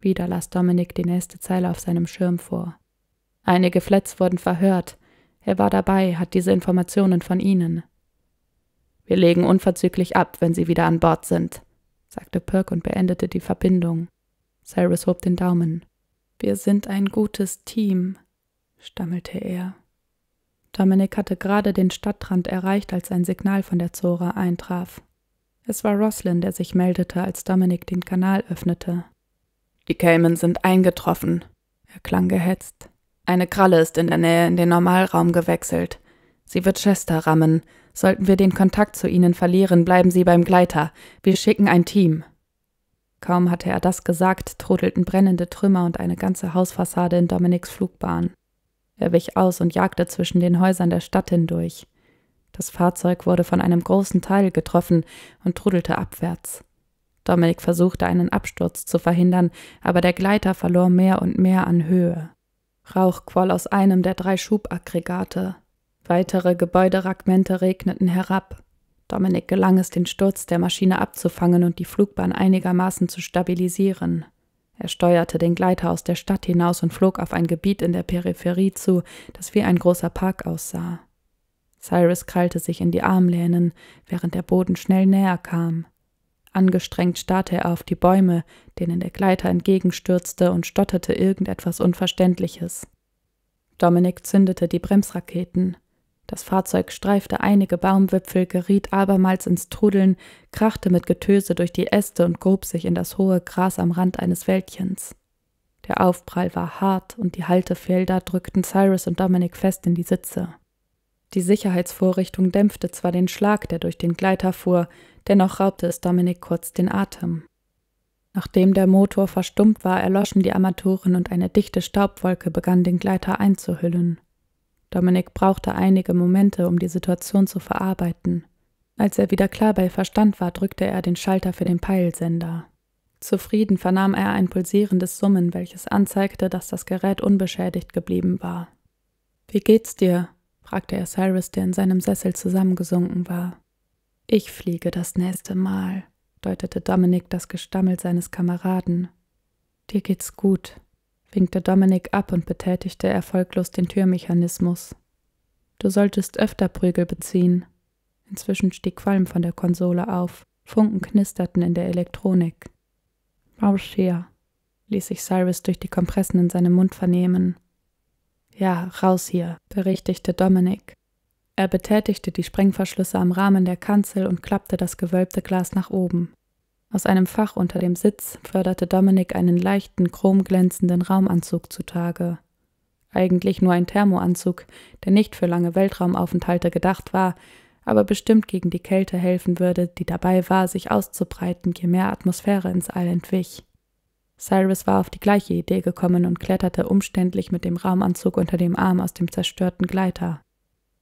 Wieder las Dominik die nächste Zeile auf seinem Schirm vor. Einige Flats wurden verhört. Er war dabei, hat diese Informationen von Ihnen. Wir legen unverzüglich ab, wenn Sie wieder an Bord sind, sagte Perk und beendete die Verbindung. Cyrus hob den Daumen. Wir sind ein gutes Team, stammelte er. Dominik hatte gerade den Stadtrand erreicht, als ein Signal von der Zora eintraf. Es war Roslin, der sich meldete, als Dominik den Kanal öffnete. Die Cayman sind eingetroffen, er klang gehetzt. Eine Kralle ist in der Nähe in den Normalraum gewechselt. Sie wird Chester rammen. Sollten wir den Kontakt zu ihnen verlieren, bleiben Sie beim Gleiter. Wir schicken ein Team. Kaum hatte er das gesagt, trudelten brennende Trümmer und eine ganze Hausfassade in Dominiks Flugbahn. Er wich aus und jagte zwischen den Häusern der Stadt hindurch. Das Fahrzeug wurde von einem großen Teil getroffen und trudelte abwärts. Dominik versuchte einen Absturz zu verhindern, aber der Gleiter verlor mehr und mehr an Höhe. Rauch quoll aus einem der drei Schubaggregate. Weitere Gebäuderragmente regneten herab. Dominik gelang es, den Sturz der Maschine abzufangen und die Flugbahn einigermaßen zu stabilisieren. Er steuerte den Gleiter aus der Stadt hinaus und flog auf ein Gebiet in der Peripherie zu, das wie ein großer Park aussah. Cyrus krallte sich in die Armlehnen, während der Boden schnell näher kam. Angestrengt starrte er auf die Bäume, denen der Gleiter entgegenstürzte und stotterte irgendetwas Unverständliches. Dominik zündete die Bremsraketen. Das Fahrzeug streifte einige Baumwipfel, geriet abermals ins Trudeln, krachte mit Getöse durch die Äste und grub sich in das hohe Gras am Rand eines Wäldchens. Der Aufprall war hart und die Haltefelder drückten Cyrus und Dominic fest in die Sitze. Die Sicherheitsvorrichtung dämpfte zwar den Schlag, der durch den Gleiter fuhr, dennoch raubte es Dominic kurz den Atem. Nachdem der Motor verstummt war, erloschen die Armaturen und eine dichte Staubwolke begann den Gleiter einzuhüllen. Dominik brauchte einige Momente, um die Situation zu verarbeiten. Als er wieder klar bei Verstand war, drückte er den Schalter für den Peilsender. Zufrieden vernahm er ein pulsierendes Summen, welches anzeigte, dass das Gerät unbeschädigt geblieben war. Wie geht's dir? fragte er Cyrus, der in seinem Sessel zusammengesunken war. Ich fliege das nächste Mal, deutete Dominik das Gestammel seines Kameraden. Dir geht's gut, winkte Dominik ab und betätigte erfolglos den Türmechanismus. Du solltest öfter Prügel beziehen. Inzwischen stieg Qualm von der Konsole auf. Funken knisterten in der Elektronik. Rausch hier, ließ sich Cyrus durch die Kompressen in seinem Mund vernehmen. Ja, raus hier, berichtigte Dominik. Er betätigte die Sprengverschlüsse am Rahmen der Kanzel und klappte das gewölbte Glas nach oben. Aus einem Fach unter dem Sitz förderte Dominik einen leichten, chromglänzenden Raumanzug zutage. Eigentlich nur ein Thermoanzug, der nicht für lange Weltraumaufenthalte gedacht war, aber bestimmt gegen die Kälte helfen würde, die dabei war, sich auszubreiten, je mehr Atmosphäre ins All entwich. Cyrus war auf die gleiche Idee gekommen und kletterte umständlich mit dem Raumanzug unter dem Arm aus dem zerstörten Gleiter.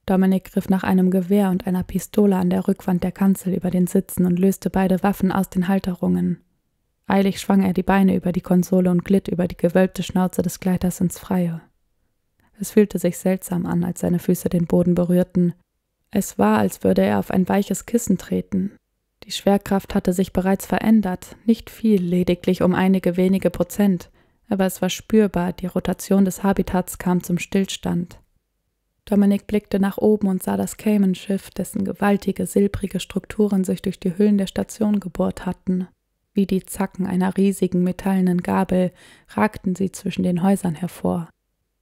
Dominik griff nach einem Gewehr und einer Pistole an der Rückwand der Kanzel über den Sitzen und löste beide Waffen aus den Halterungen. Eilig schwang er die Beine über die Konsole und glitt über die gewölbte Schnauze des Gleiters ins Freie. Es fühlte sich seltsam an, als seine Füße den Boden berührten. Es war, als würde er auf ein weiches Kissen treten. Die Schwerkraft hatte sich bereits verändert, nicht viel, lediglich um einige wenige Prozent, aber es war spürbar, die Rotation des Habitats kam zum Stillstand. Dominik blickte nach oben und sah das Cayman-Schiff, dessen gewaltige, silbrige Strukturen sich durch die Hüllen der Station gebohrt hatten. Wie die Zacken einer riesigen metallenen Gabel ragten sie zwischen den Häusern hervor.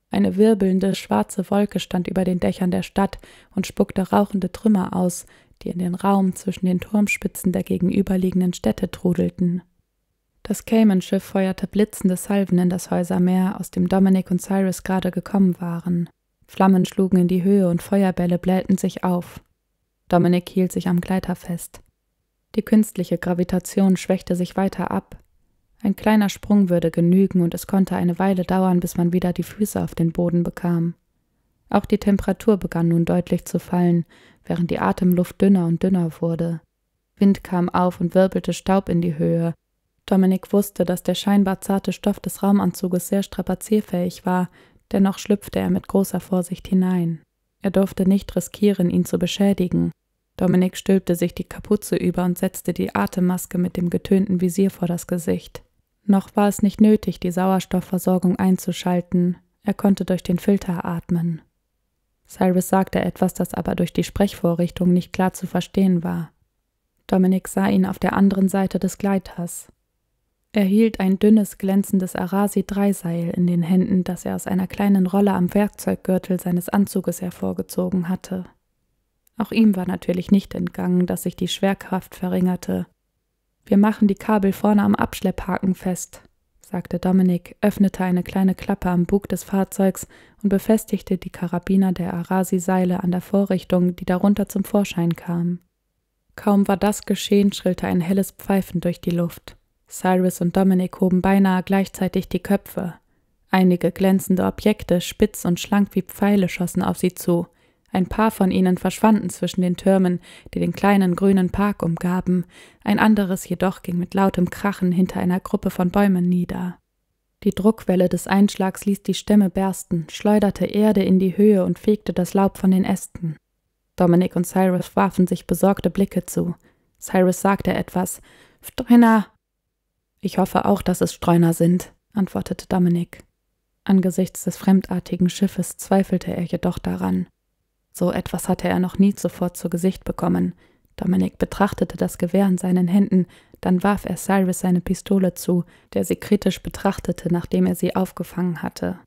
Eine wirbelnde, schwarze Wolke stand über den Dächern der Stadt und spuckte rauchende Trümmer aus, die in den Raum zwischen den Turmspitzen der gegenüberliegenden Städte trudelten. Das Cayman-Schiff feuerte blitzende Salven in das Häusermeer, aus dem Dominic und Cyrus gerade gekommen waren. Flammen schlugen in die Höhe und Feuerbälle blähten sich auf. Dominik hielt sich am Gleiter fest. Die künstliche Gravitation schwächte sich weiter ab. Ein kleiner Sprung würde genügen und es konnte eine Weile dauern, bis man wieder die Füße auf den Boden bekam. Auch die Temperatur begann nun deutlich zu fallen, während die Atemluft dünner und dünner wurde. Wind kam auf und wirbelte Staub in die Höhe. Dominik wusste, dass der scheinbar zarte Stoff des Raumanzuges sehr strapazierfähig war, Dennoch schlüpfte er mit großer Vorsicht hinein. Er durfte nicht riskieren, ihn zu beschädigen. Dominik stülpte sich die Kapuze über und setzte die Atemmaske mit dem getönten Visier vor das Gesicht. Noch war es nicht nötig, die Sauerstoffversorgung einzuschalten. Er konnte durch den Filter atmen. Cyrus sagte etwas, das aber durch die Sprechvorrichtung nicht klar zu verstehen war. Dominik sah ihn auf der anderen Seite des Gleiters. Er hielt ein dünnes, glänzendes Arasi-Dreiseil in den Händen, das er aus einer kleinen Rolle am Werkzeuggürtel seines Anzuges hervorgezogen hatte. Auch ihm war natürlich nicht entgangen, dass sich die Schwerkraft verringerte. Wir machen die Kabel vorne am Abschlepphaken fest, sagte Dominik, öffnete eine kleine Klappe am Bug des Fahrzeugs und befestigte die Karabiner der Arasi-Seile an der Vorrichtung, die darunter zum Vorschein kam. Kaum war das geschehen, schrillte ein helles Pfeifen durch die Luft. Cyrus und Dominic hoben beinahe gleichzeitig die Köpfe. Einige glänzende Objekte, spitz und schlank wie Pfeile, schossen auf sie zu. Ein paar von ihnen verschwanden zwischen den Türmen, die den kleinen grünen Park umgaben, ein anderes jedoch ging mit lautem Krachen hinter einer Gruppe von Bäumen nieder. Die Druckwelle des Einschlags ließ die Stämme bersten, schleuderte Erde in die Höhe und fegte das Laub von den Ästen. Dominic und Cyrus warfen sich besorgte Blicke zu. Cyrus sagte etwas. Streiner, ich hoffe auch, dass es Streuner sind, antwortete Dominik. Angesichts des fremdartigen Schiffes zweifelte er jedoch daran. So etwas hatte er noch nie zuvor zu Gesicht bekommen. Dominik betrachtete das Gewehr in seinen Händen, dann warf er Cyrus seine Pistole zu, der sie kritisch betrachtete, nachdem er sie aufgefangen hatte.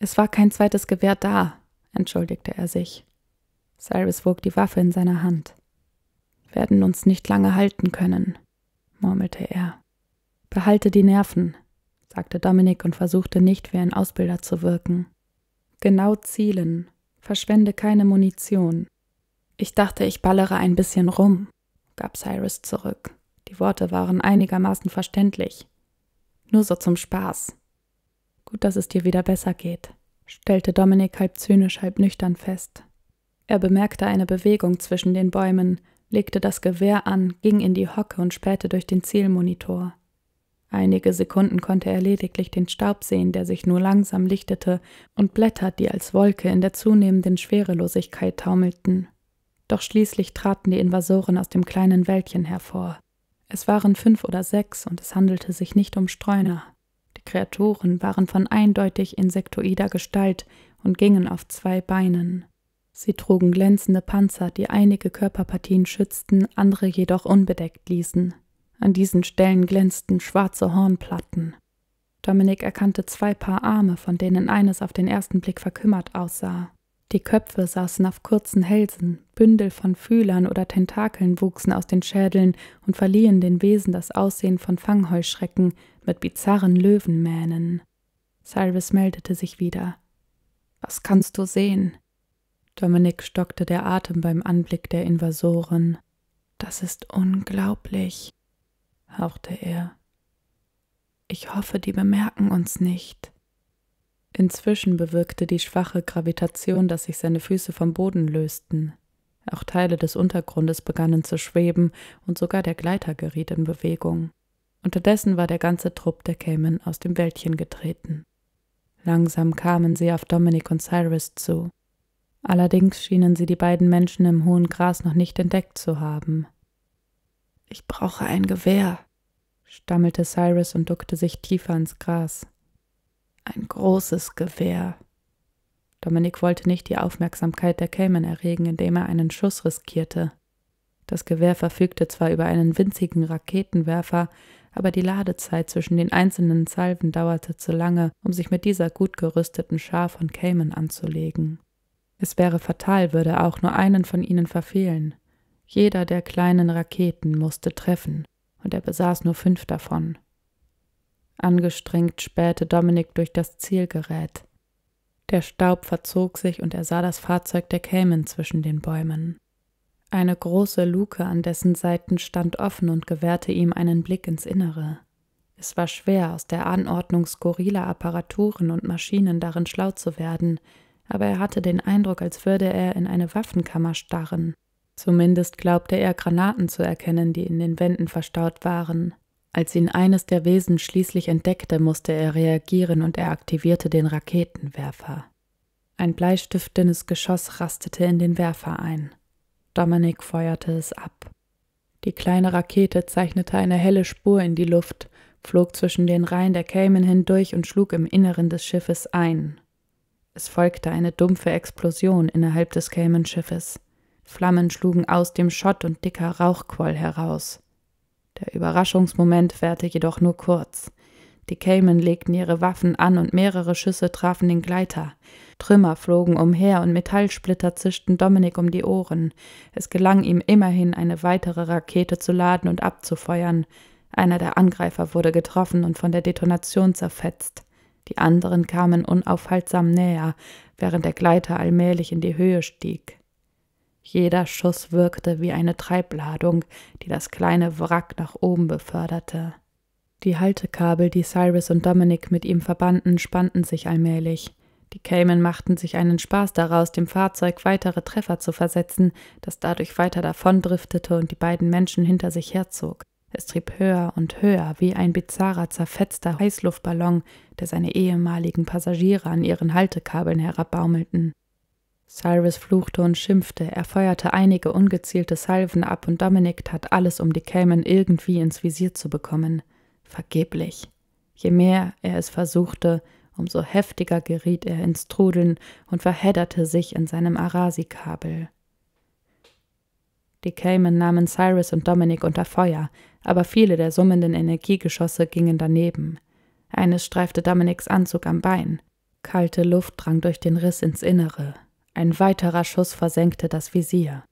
Es war kein zweites Gewehr da, entschuldigte er sich. Cyrus wog die Waffe in seiner Hand. Werden uns nicht lange halten können, murmelte er. Behalte die Nerven, sagte Dominik und versuchte nicht wie ein Ausbilder zu wirken. Genau zielen, verschwende keine Munition. Ich dachte, ich ballere ein bisschen rum, gab Cyrus zurück. Die Worte waren einigermaßen verständlich. Nur so zum Spaß. Gut, dass es dir wieder besser geht, stellte Dominik halb zynisch, halb nüchtern fest. Er bemerkte eine Bewegung zwischen den Bäumen, legte das Gewehr an, ging in die Hocke und spähte durch den Zielmonitor. Einige Sekunden konnte er lediglich den Staub sehen, der sich nur langsam lichtete, und Blätter, die als Wolke in der zunehmenden Schwerelosigkeit taumelten. Doch schließlich traten die Invasoren aus dem kleinen Wäldchen hervor. Es waren fünf oder sechs, und es handelte sich nicht um Streuner. Die Kreaturen waren von eindeutig insektoider Gestalt und gingen auf zwei Beinen. Sie trugen glänzende Panzer, die einige Körperpartien schützten, andere jedoch unbedeckt ließen. An diesen Stellen glänzten schwarze Hornplatten. Dominik erkannte zwei Paar Arme, von denen eines auf den ersten Blick verkümmert aussah. Die Köpfe saßen auf kurzen Hälsen, Bündel von Fühlern oder Tentakeln wuchsen aus den Schädeln und verliehen den Wesen das Aussehen von Fangheuschrecken mit bizarren Löwenmähnen. Cyrus meldete sich wieder. Was kannst du sehen? Dominik stockte der Atem beim Anblick der Invasoren. Das ist unglaublich, hauchte er. Ich hoffe, die bemerken uns nicht. Inzwischen bewirkte die schwache Gravitation, dass sich seine Füße vom Boden lösten. Auch Teile des Untergrundes begannen zu schweben und sogar der Gleiter geriet in Bewegung. Unterdessen war der ganze Trupp der Cayman aus dem Wäldchen getreten. Langsam kamen sie auf Dominic und Cyrus zu. Allerdings schienen sie die beiden Menschen im hohen Gras noch nicht entdeckt zu haben. Ich brauche ein Gewehr, stammelte Cyrus und duckte sich tiefer ins Gras. Ein großes Gewehr. Dominik wollte nicht die Aufmerksamkeit der Cayman erregen, indem er einen Schuss riskierte. Das Gewehr verfügte zwar über einen winzigen Raketenwerfer, aber die Ladezeit zwischen den einzelnen Salven dauerte zu lange, um sich mit dieser gut gerüsteten Schar von Cayman anzulegen. Es wäre fatal, würde auch nur einen von ihnen verfehlen. Jeder der kleinen Raketen musste treffen, und er besaß nur fünf davon. Angestrengt spähte Dominik durch das Zielgerät. Der Staub verzog sich und er sah das Fahrzeug der Kämen zwischen den Bäumen. Eine große Luke an dessen Seiten stand offen und gewährte ihm einen Blick ins Innere. Es war schwer, aus der Anordnung skurriler Apparaturen und Maschinen darin schlau zu werden, aber er hatte den Eindruck, als würde er in eine Waffenkammer starren. Zumindest glaubte er Granaten zu erkennen, die in den Wänden verstaut waren. Als ihn eines der Wesen schließlich entdeckte, musste er reagieren und er aktivierte den Raketenwerfer. Ein bleistiftdünnes Geschoss rastete in den Werfer ein. Dominik feuerte es ab. Die kleine Rakete zeichnete eine helle Spur in die Luft, flog zwischen den Reihen der Kämen hindurch und schlug im Inneren des Schiffes ein. Es folgte eine dumpfe Explosion innerhalb des Cayman-Schiffes. Flammen schlugen aus dem Schott und dicker Rauch quoll heraus. Der Überraschungsmoment währte jedoch nur kurz. Die Cayman legten ihre Waffen an und mehrere Schüsse trafen den Gleiter. Trümmer flogen umher und Metallsplitter zischten Dominik um die Ohren. Es gelang ihm immerhin, eine weitere Rakete zu laden und abzufeuern. Einer der Angreifer wurde getroffen und von der Detonation zerfetzt. Die anderen kamen unaufhaltsam näher, während der Gleiter allmählich in die Höhe stieg. Jeder Schuss wirkte wie eine Treibladung, die das kleine Wrack nach oben beförderte. Die Haltekabel, die Cyrus und Dominic mit ihm verbanden, spannten sich allmählich. Die Cayman machten sich einen Spaß daraus, dem Fahrzeug weitere Treffer zu versetzen, das dadurch weiter davondriftete und die beiden Menschen hinter sich herzog. Es trieb höher und höher, wie ein bizarrer, zerfetzter Heißluftballon, der seine ehemaligen Passagiere an ihren Haltekabeln herabbaumelten. Cyrus fluchte und schimpfte, er feuerte einige ungezielte Salven ab und Dominik tat alles, um die Cayman irgendwie ins Visier zu bekommen. Vergeblich. Je mehr er es versuchte, umso heftiger geriet er ins Trudeln und verhedderte sich in seinem Arasi-Kabel. Die Cayman nahmen Cyrus und Dominik unter Feuer, aber viele der summenden Energiegeschosse gingen daneben. Eines streifte Dominiks Anzug am Bein. Kalte Luft drang durch den Riss ins Innere. Ein weiterer Schuss versenkte das Visier.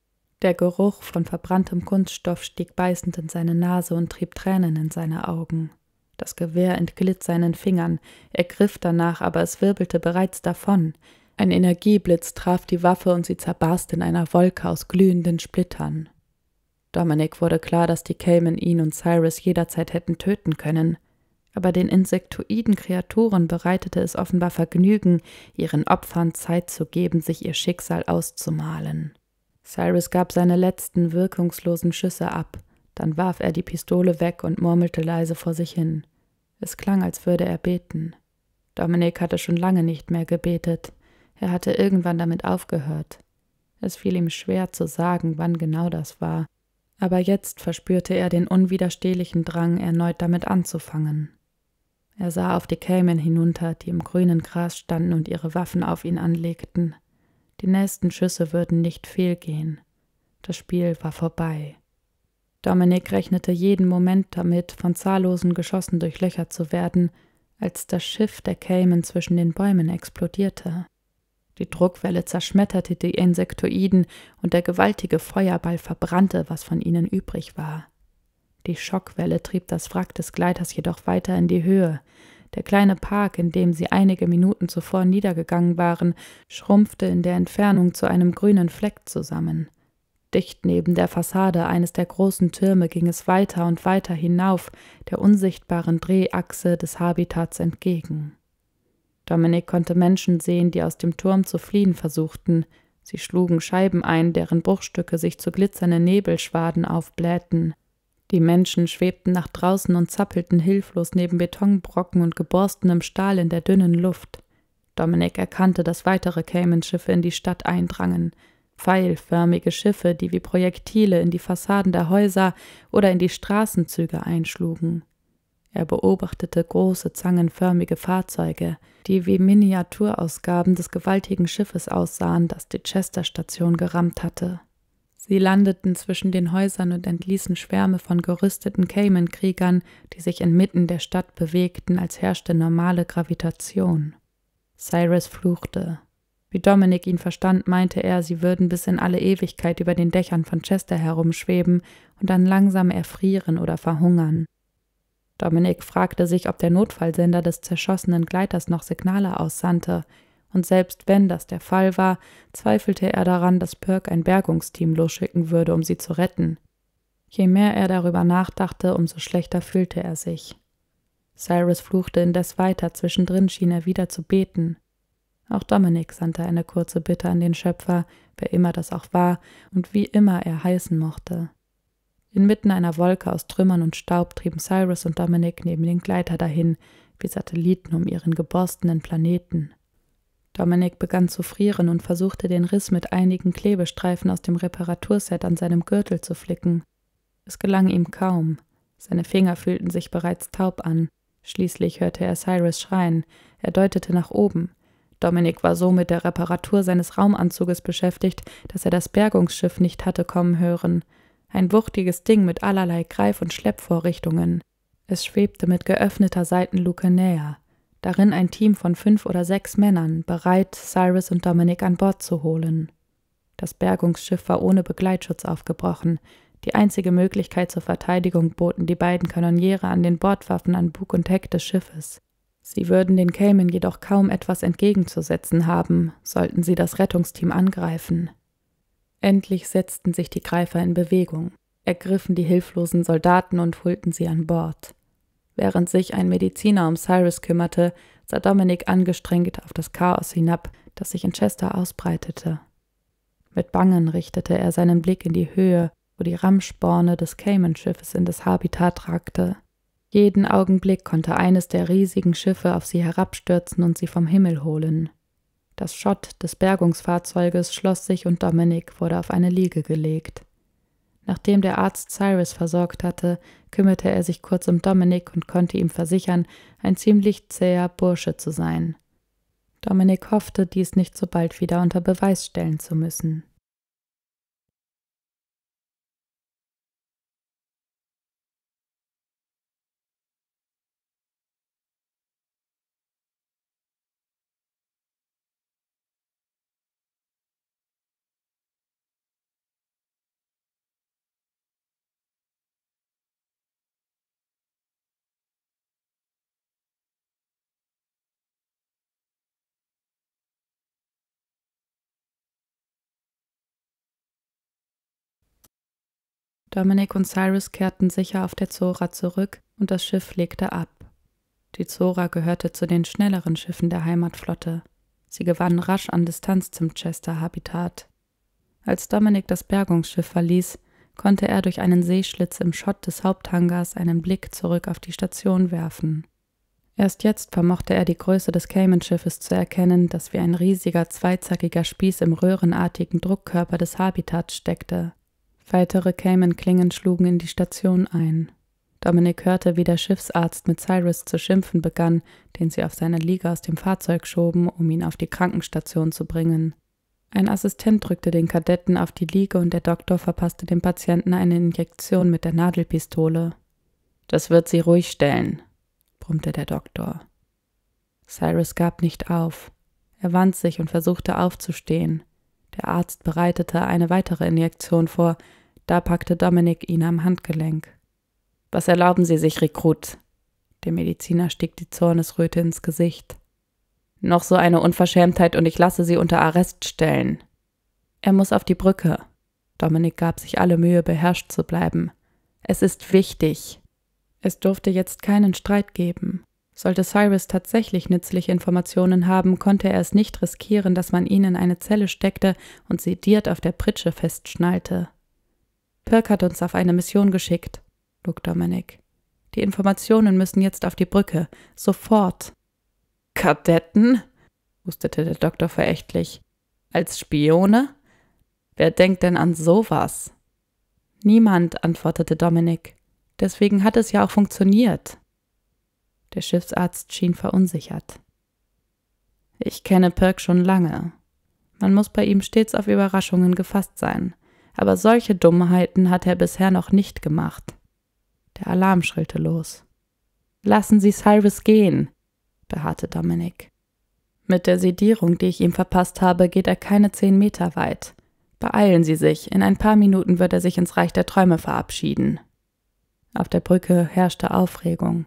Der Geruch von verbranntem Kunststoff stieg beißend in seine Nase und trieb Tränen in seine Augen. Das Gewehr entglitt seinen Fingern, er griff danach, aber es wirbelte bereits davon. Ein Energieblitz traf die Waffe und sie zerbarst in einer Wolke aus glühenden Splittern. Dominik wurde klar, dass die Cayman ihn und Cyrus jederzeit hätten töten können aber den insektoiden Kreaturen bereitete es offenbar Vergnügen, ihren Opfern Zeit zu geben, sich ihr Schicksal auszumalen. Cyrus gab seine letzten wirkungslosen Schüsse ab, dann warf er die Pistole weg und murmelte leise vor sich hin. Es klang, als würde er beten. Dominik hatte schon lange nicht mehr gebetet, er hatte irgendwann damit aufgehört. Es fiel ihm schwer zu sagen, wann genau das war, aber jetzt verspürte er den unwiderstehlichen Drang, erneut damit anzufangen. Er sah auf die Kämen hinunter, die im grünen Gras standen und ihre Waffen auf ihn anlegten. Die nächsten Schüsse würden nicht fehlgehen. Das Spiel war vorbei. Dominik rechnete jeden Moment damit, von zahllosen Geschossen durchlöchert zu werden, als das Schiff der Kämen zwischen den Bäumen explodierte. Die Druckwelle zerschmetterte die Insektoiden und der gewaltige Feuerball verbrannte, was von ihnen übrig war. Die Schockwelle trieb das Wrack des Gleiters jedoch weiter in die Höhe. Der kleine Park, in dem sie einige Minuten zuvor niedergegangen waren, schrumpfte in der Entfernung zu einem grünen Fleck zusammen. Dicht neben der Fassade eines der großen Türme ging es weiter und weiter hinauf der unsichtbaren Drehachse des Habitats entgegen. Dominik konnte Menschen sehen, die aus dem Turm zu fliehen versuchten. Sie schlugen Scheiben ein, deren Bruchstücke sich zu glitzernden Nebelschwaden aufblähten. Die Menschen schwebten nach draußen und zappelten hilflos neben Betonbrocken und geborstenem Stahl in der dünnen Luft. Dominik erkannte, dass weitere Cayman-Schiffe in die Stadt eindrangen. Pfeilförmige Schiffe, die wie Projektile in die Fassaden der Häuser oder in die Straßenzüge einschlugen. Er beobachtete große zangenförmige Fahrzeuge, die wie Miniaturausgaben des gewaltigen Schiffes aussahen, das die Chester-Station gerammt hatte. Sie landeten zwischen den Häusern und entließen Schwärme von gerüsteten Cayman-Kriegern, die sich inmitten der Stadt bewegten, als herrschte normale Gravitation. Cyrus fluchte. Wie Dominic ihn verstand, meinte er, sie würden bis in alle Ewigkeit über den Dächern von Chester herumschweben und dann langsam erfrieren oder verhungern. Dominic fragte sich, ob der Notfallsender des zerschossenen Gleiters noch Signale aussandte, und selbst wenn das der Fall war, zweifelte er daran, dass Perk ein Bergungsteam losschicken würde, um sie zu retten. Je mehr er darüber nachdachte, umso schlechter fühlte er sich. Cyrus fluchte indes weiter, zwischendrin schien er wieder zu beten. Auch Dominik sandte eine kurze Bitte an den Schöpfer, wer immer das auch war und wie immer er heißen mochte. Inmitten einer Wolke aus Trümmern und Staub trieben Cyrus und Dominik neben den Gleiter dahin, wie Satelliten um ihren geborstenen Planeten. Dominik begann zu frieren und versuchte den Riss mit einigen Klebestreifen aus dem Reparaturset an seinem Gürtel zu flicken. Es gelang ihm kaum. Seine Finger fühlten sich bereits taub an. Schließlich hörte er Cyrus schreien. Er deutete nach oben. Dominik war so mit der Reparatur seines Raumanzuges beschäftigt, dass er das Bergungsschiff nicht hatte kommen hören. Ein wuchtiges Ding mit allerlei Greif- und Schleppvorrichtungen. Es schwebte mit geöffneter Seitenluke näher darin ein Team von fünf oder sechs Männern, bereit, Cyrus und Dominic an Bord zu holen. Das Bergungsschiff war ohne Begleitschutz aufgebrochen. Die einzige Möglichkeit zur Verteidigung boten die beiden Kanoniere an den Bordwaffen an Bug und Heck des Schiffes. Sie würden den Cayman jedoch kaum etwas entgegenzusetzen haben, sollten sie das Rettungsteam angreifen. Endlich setzten sich die Greifer in Bewegung, ergriffen die hilflosen Soldaten und holten sie an Bord. Während sich ein Mediziner um Cyrus kümmerte, sah Dominic angestrengt auf das Chaos hinab, das sich in Chester ausbreitete. Mit Bangen richtete er seinen Blick in die Höhe, wo die Rammsporne des Cayman-Schiffes in das Habitat ragte. Jeden Augenblick konnte eines der riesigen Schiffe auf sie herabstürzen und sie vom Himmel holen. Das Schott des Bergungsfahrzeuges schloss sich und Dominic wurde auf eine Liege gelegt. Nachdem der Arzt Cyrus versorgt hatte, kümmerte er sich kurz um Dominik und konnte ihm versichern, ein ziemlich zäher Bursche zu sein. Dominik hoffte, dies nicht so bald wieder unter Beweis stellen zu müssen. Dominic und Cyrus kehrten sicher auf der Zora zurück und das Schiff legte ab. Die Zora gehörte zu den schnelleren Schiffen der Heimatflotte. Sie gewann rasch an Distanz zum Chester-Habitat. Als Dominic das Bergungsschiff verließ, konnte er durch einen Seeschlitz im Schott des Haupthangars einen Blick zurück auf die Station werfen. Erst jetzt vermochte er die Größe des Cayman-Schiffes zu erkennen, das wie ein riesiger zweizackiger Spieß im röhrenartigen Druckkörper des Habitats steckte. Weitere Cayman-Klingen schlugen in die Station ein. Dominik hörte, wie der Schiffsarzt mit Cyrus zu schimpfen begann, den sie auf seiner Liege aus dem Fahrzeug schoben, um ihn auf die Krankenstation zu bringen. Ein Assistent drückte den Kadetten auf die Liege und der Doktor verpasste dem Patienten eine Injektion mit der Nadelpistole. Das wird sie ruhig stellen, brummte der Doktor. Cyrus gab nicht auf. Er wand sich und versuchte aufzustehen. Der Arzt bereitete eine weitere Injektion vor, da packte Dominik ihn am Handgelenk. Was erlauben Sie sich, Rekrut? Dem Mediziner stieg die Zornesröte ins Gesicht. Noch so eine Unverschämtheit und ich lasse Sie unter Arrest stellen. Er muss auf die Brücke. Dominik gab sich alle Mühe, beherrscht zu bleiben. Es ist wichtig. Es durfte jetzt keinen Streit geben. Sollte Cyrus tatsächlich nützliche Informationen haben, konnte er es nicht riskieren, dass man ihn in eine Zelle steckte und sediert auf der Pritsche festschnallte. Pirk hat uns auf eine Mission geschickt, log Dominik. Die Informationen müssen jetzt auf die Brücke. Sofort. Kadetten? hustete der Doktor verächtlich. Als Spione? Wer denkt denn an sowas? Niemand, antwortete Dominik. Deswegen hat es ja auch funktioniert. Der Schiffsarzt schien verunsichert. Ich kenne Perk schon lange. Man muss bei ihm stets auf Überraschungen gefasst sein aber solche Dummheiten hat er bisher noch nicht gemacht. Der Alarm schrillte los. Lassen Sie Cyrus gehen, beharrte Dominik. Mit der Sedierung, die ich ihm verpasst habe, geht er keine zehn Meter weit. Beeilen Sie sich, in ein paar Minuten wird er sich ins Reich der Träume verabschieden. Auf der Brücke herrschte Aufregung.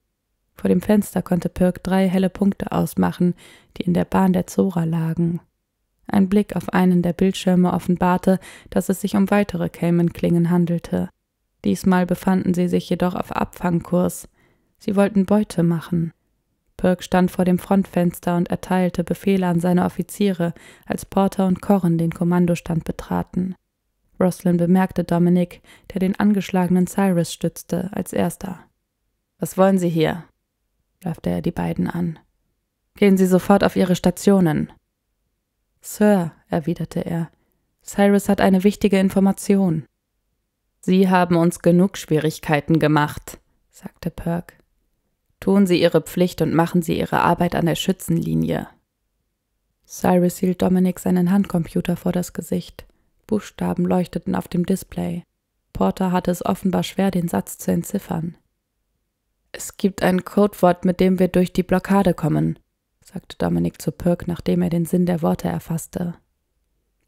Vor dem Fenster konnte Pirk drei helle Punkte ausmachen, die in der Bahn der Zora lagen. Ein Blick auf einen der Bildschirme offenbarte, dass es sich um weitere Cayman-Klingen handelte. Diesmal befanden sie sich jedoch auf Abfangkurs. Sie wollten Beute machen. Pirk stand vor dem Frontfenster und erteilte Befehle an seine Offiziere, als Porter und Corrin den Kommandostand betraten. Roslyn bemerkte Dominic, der den angeschlagenen Cyrus stützte, als erster. Was wollen Sie hier? raffte er die beiden an. Gehen Sie sofort auf Ihre Stationen. Sir, erwiderte er, Cyrus hat eine wichtige Information. Sie haben uns genug Schwierigkeiten gemacht, sagte Perk. Tun Sie Ihre Pflicht und machen Sie Ihre Arbeit an der Schützenlinie. Cyrus hielt Dominic seinen Handcomputer vor das Gesicht. Buchstaben leuchteten auf dem Display. Porter hatte es offenbar schwer, den Satz zu entziffern. Es gibt ein Codewort, mit dem wir durch die Blockade kommen sagte Dominik zu Pirk, nachdem er den Sinn der Worte erfasste.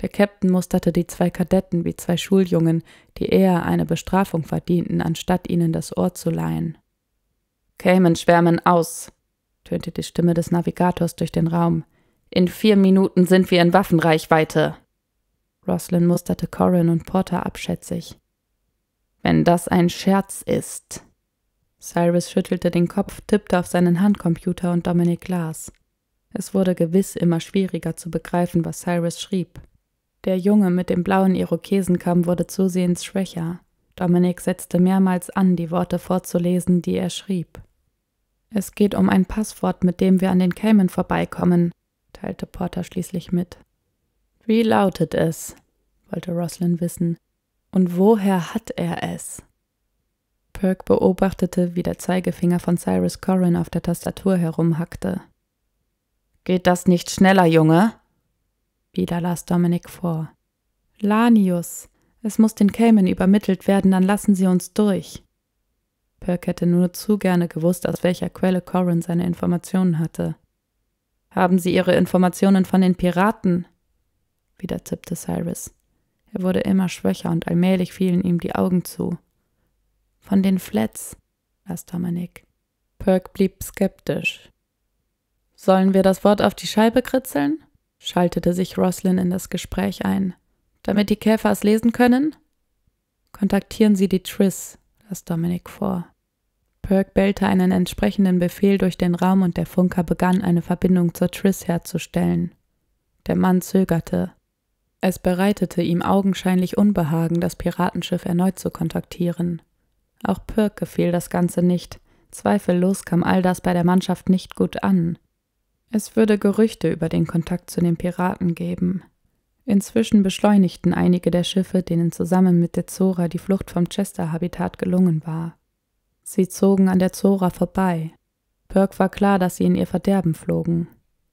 Der Captain musterte die zwei Kadetten wie zwei Schuljungen, die eher eine Bestrafung verdienten, anstatt ihnen das Ohr zu leihen. Cayman schwärmen aus, tönte die Stimme des Navigators durch den Raum. In vier Minuten sind wir in Waffenreichweite. Roslin musterte Corin und Porter abschätzig. Wenn das ein Scherz ist. Cyrus schüttelte den Kopf, tippte auf seinen Handcomputer und Dominik las. Es wurde gewiss immer schwieriger zu begreifen, was Cyrus schrieb. Der Junge mit dem blauen Irokesenkamm wurde zusehends schwächer. Dominik setzte mehrmals an, die Worte vorzulesen, die er schrieb. Es geht um ein Passwort, mit dem wir an den Cayman vorbeikommen, teilte Porter schließlich mit. Wie lautet es? wollte Roslyn wissen. Und woher hat er es? Perk beobachtete, wie der Zeigefinger von Cyrus Corrin auf der Tastatur herumhackte. Geht das nicht schneller, Junge? Wieder las Dominik vor. Lanius, es muss den Cayman übermittelt werden, dann lassen Sie uns durch. Perk hätte nur zu gerne gewusst, aus welcher Quelle Corin seine Informationen hatte. Haben Sie Ihre Informationen von den Piraten? Wieder tippte Cyrus. Er wurde immer schwächer und allmählich fielen ihm die Augen zu. Von den Flats, las Dominik. Perk blieb skeptisch. Sollen wir das Wort auf die Scheibe kritzeln? schaltete sich Roslyn in das Gespräch ein. Damit die Käfer es lesen können? Kontaktieren Sie die Triss, las Dominic vor. Perk bellte einen entsprechenden Befehl durch den Raum und der Funker begann, eine Verbindung zur Triss herzustellen. Der Mann zögerte. Es bereitete ihm augenscheinlich Unbehagen, das Piratenschiff erneut zu kontaktieren. Auch Perk gefiel das Ganze nicht. Zweifellos kam all das bei der Mannschaft nicht gut an. Es würde Gerüchte über den Kontakt zu den Piraten geben. Inzwischen beschleunigten einige der Schiffe, denen zusammen mit der Zora die Flucht vom Chester-Habitat gelungen war. Sie zogen an der Zora vorbei. Burke war klar, dass sie in ihr Verderben flogen.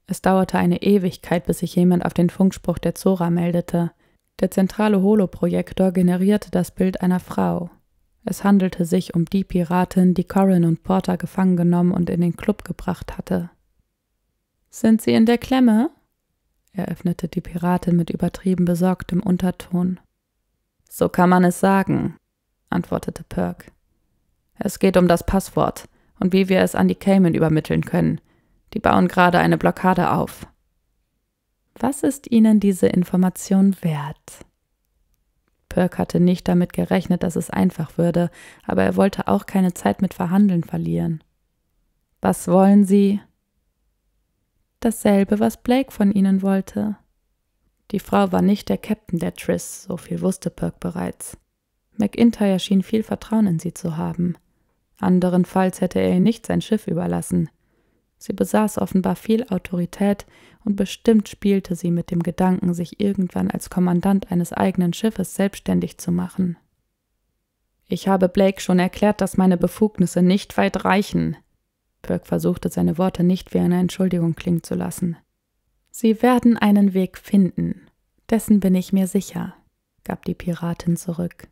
Es dauerte eine Ewigkeit, bis sich jemand auf den Funkspruch der Zora meldete. Der zentrale Holoprojektor generierte das Bild einer Frau. Es handelte sich um die Piratin, die Corin und Porter gefangen genommen und in den Club gebracht hatte. Sind Sie in der Klemme? eröffnete die Piratin mit übertrieben besorgtem Unterton. So kann man es sagen, antwortete Perk. Es geht um das Passwort und wie wir es an die Cayman übermitteln können. Die bauen gerade eine Blockade auf. Was ist Ihnen diese Information wert? Perk hatte nicht damit gerechnet, dass es einfach würde, aber er wollte auch keine Zeit mit Verhandeln verlieren. Was wollen Sie? dasselbe, was Blake von ihnen wollte. Die Frau war nicht der Captain der Triss, so viel wusste Perk bereits. McIntyre schien viel Vertrauen in sie zu haben. Anderenfalls hätte er ihr nicht sein Schiff überlassen. Sie besaß offenbar viel Autorität und bestimmt spielte sie mit dem Gedanken, sich irgendwann als Kommandant eines eigenen Schiffes selbstständig zu machen. Ich habe Blake schon erklärt, dass meine Befugnisse nicht weit reichen, Perk versuchte seine Worte nicht wie eine Entschuldigung klingen zu lassen. Sie werden einen Weg finden, dessen bin ich mir sicher, gab die Piratin zurück.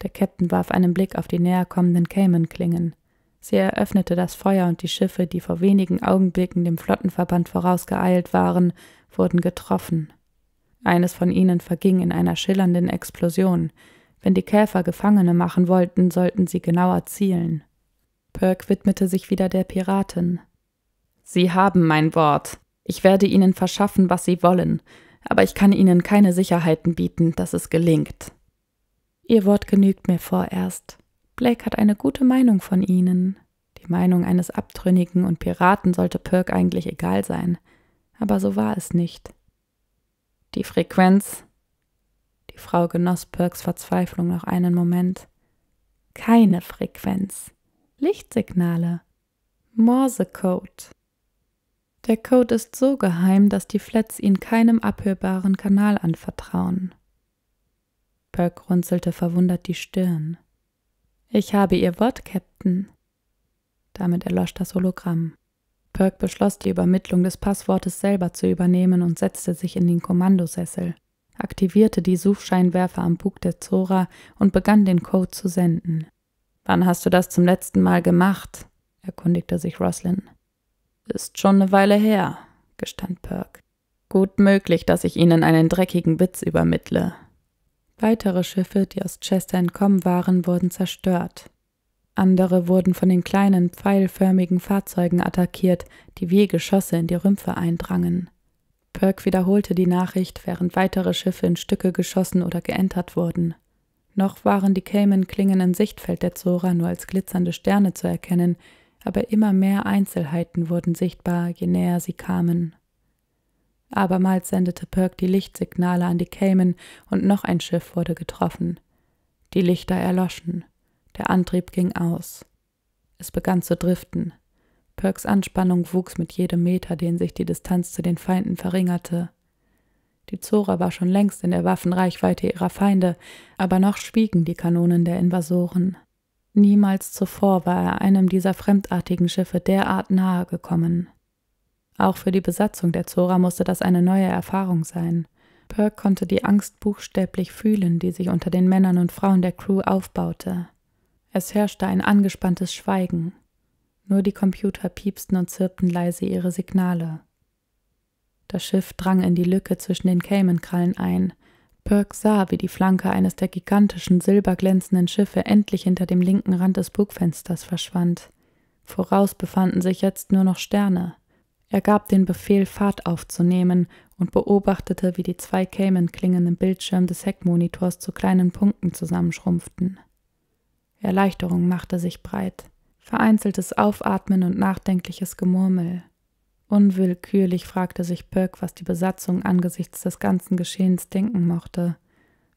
Der Captain warf einen Blick auf die näher kommenden Cayman-Klingen. Sie eröffnete das Feuer und die Schiffe, die vor wenigen Augenblicken dem Flottenverband vorausgeeilt waren, wurden getroffen. Eines von ihnen verging in einer schillernden Explosion. Wenn die Käfer Gefangene machen wollten, sollten sie genauer zielen. Perk widmete sich wieder der Piratin. Sie haben mein Wort. Ich werde Ihnen verschaffen, was Sie wollen, aber ich kann Ihnen keine Sicherheiten bieten, dass es gelingt. Ihr Wort genügt mir vorerst. Blake hat eine gute Meinung von Ihnen. Die Meinung eines Abtrünnigen und Piraten sollte Perk eigentlich egal sein, aber so war es nicht. Die Frequenz. Die Frau genoss Perks Verzweiflung noch einen Moment. Keine Frequenz. Lichtsignale. Morse-Code. Der Code ist so geheim, dass die Flats ihn keinem abhörbaren Kanal anvertrauen. Perk runzelte verwundert die Stirn. Ich habe Ihr Wort, Captain. Damit erlosch das Hologramm. Perk beschloss, die Übermittlung des Passwortes selber zu übernehmen und setzte sich in den Kommandosessel, aktivierte die Suchscheinwerfer am Bug der Zora und begann den Code zu senden. Wann hast du das zum letzten Mal gemacht? erkundigte sich Roslyn. Ist schon eine Weile her, gestand Perk. Gut möglich, dass ich Ihnen einen dreckigen Witz übermittle. Weitere Schiffe, die aus Chester entkommen waren, wurden zerstört. Andere wurden von den kleinen, pfeilförmigen Fahrzeugen attackiert, die wie Geschosse in die Rümpfe eindrangen. Perk wiederholte die Nachricht, während weitere Schiffe in Stücke geschossen oder geentert wurden. Noch waren die Cayman-Klingen im Sichtfeld der Zora nur als glitzernde Sterne zu erkennen, aber immer mehr Einzelheiten wurden sichtbar, je näher sie kamen. Abermals sendete Perk die Lichtsignale an die Cayman und noch ein Schiff wurde getroffen. Die Lichter erloschen. Der Antrieb ging aus. Es begann zu driften. Perks Anspannung wuchs mit jedem Meter, den sich die Distanz zu den Feinden verringerte. Die Zora war schon längst in der Waffenreichweite ihrer Feinde, aber noch schwiegen die Kanonen der Invasoren. Niemals zuvor war er einem dieser fremdartigen Schiffe derart nahe gekommen. Auch für die Besatzung der Zora musste das eine neue Erfahrung sein. Perk konnte die Angst buchstäblich fühlen, die sich unter den Männern und Frauen der Crew aufbaute. Es herrschte ein angespanntes Schweigen. Nur die Computer piepsten und zirpten leise ihre Signale. Das Schiff drang in die Lücke zwischen den Caymankrallen ein. Perk sah, wie die Flanke eines der gigantischen, silberglänzenden Schiffe endlich hinter dem linken Rand des Bugfensters verschwand. Voraus befanden sich jetzt nur noch Sterne. Er gab den Befehl, Fahrt aufzunehmen und beobachtete, wie die zwei Cayman-Klingen im Bildschirm des Heckmonitors zu kleinen Punkten zusammenschrumpften. Erleichterung machte sich breit, vereinzeltes Aufatmen und nachdenkliches Gemurmel. Unwillkürlich fragte sich Perk, was die Besatzung angesichts des ganzen Geschehens denken mochte.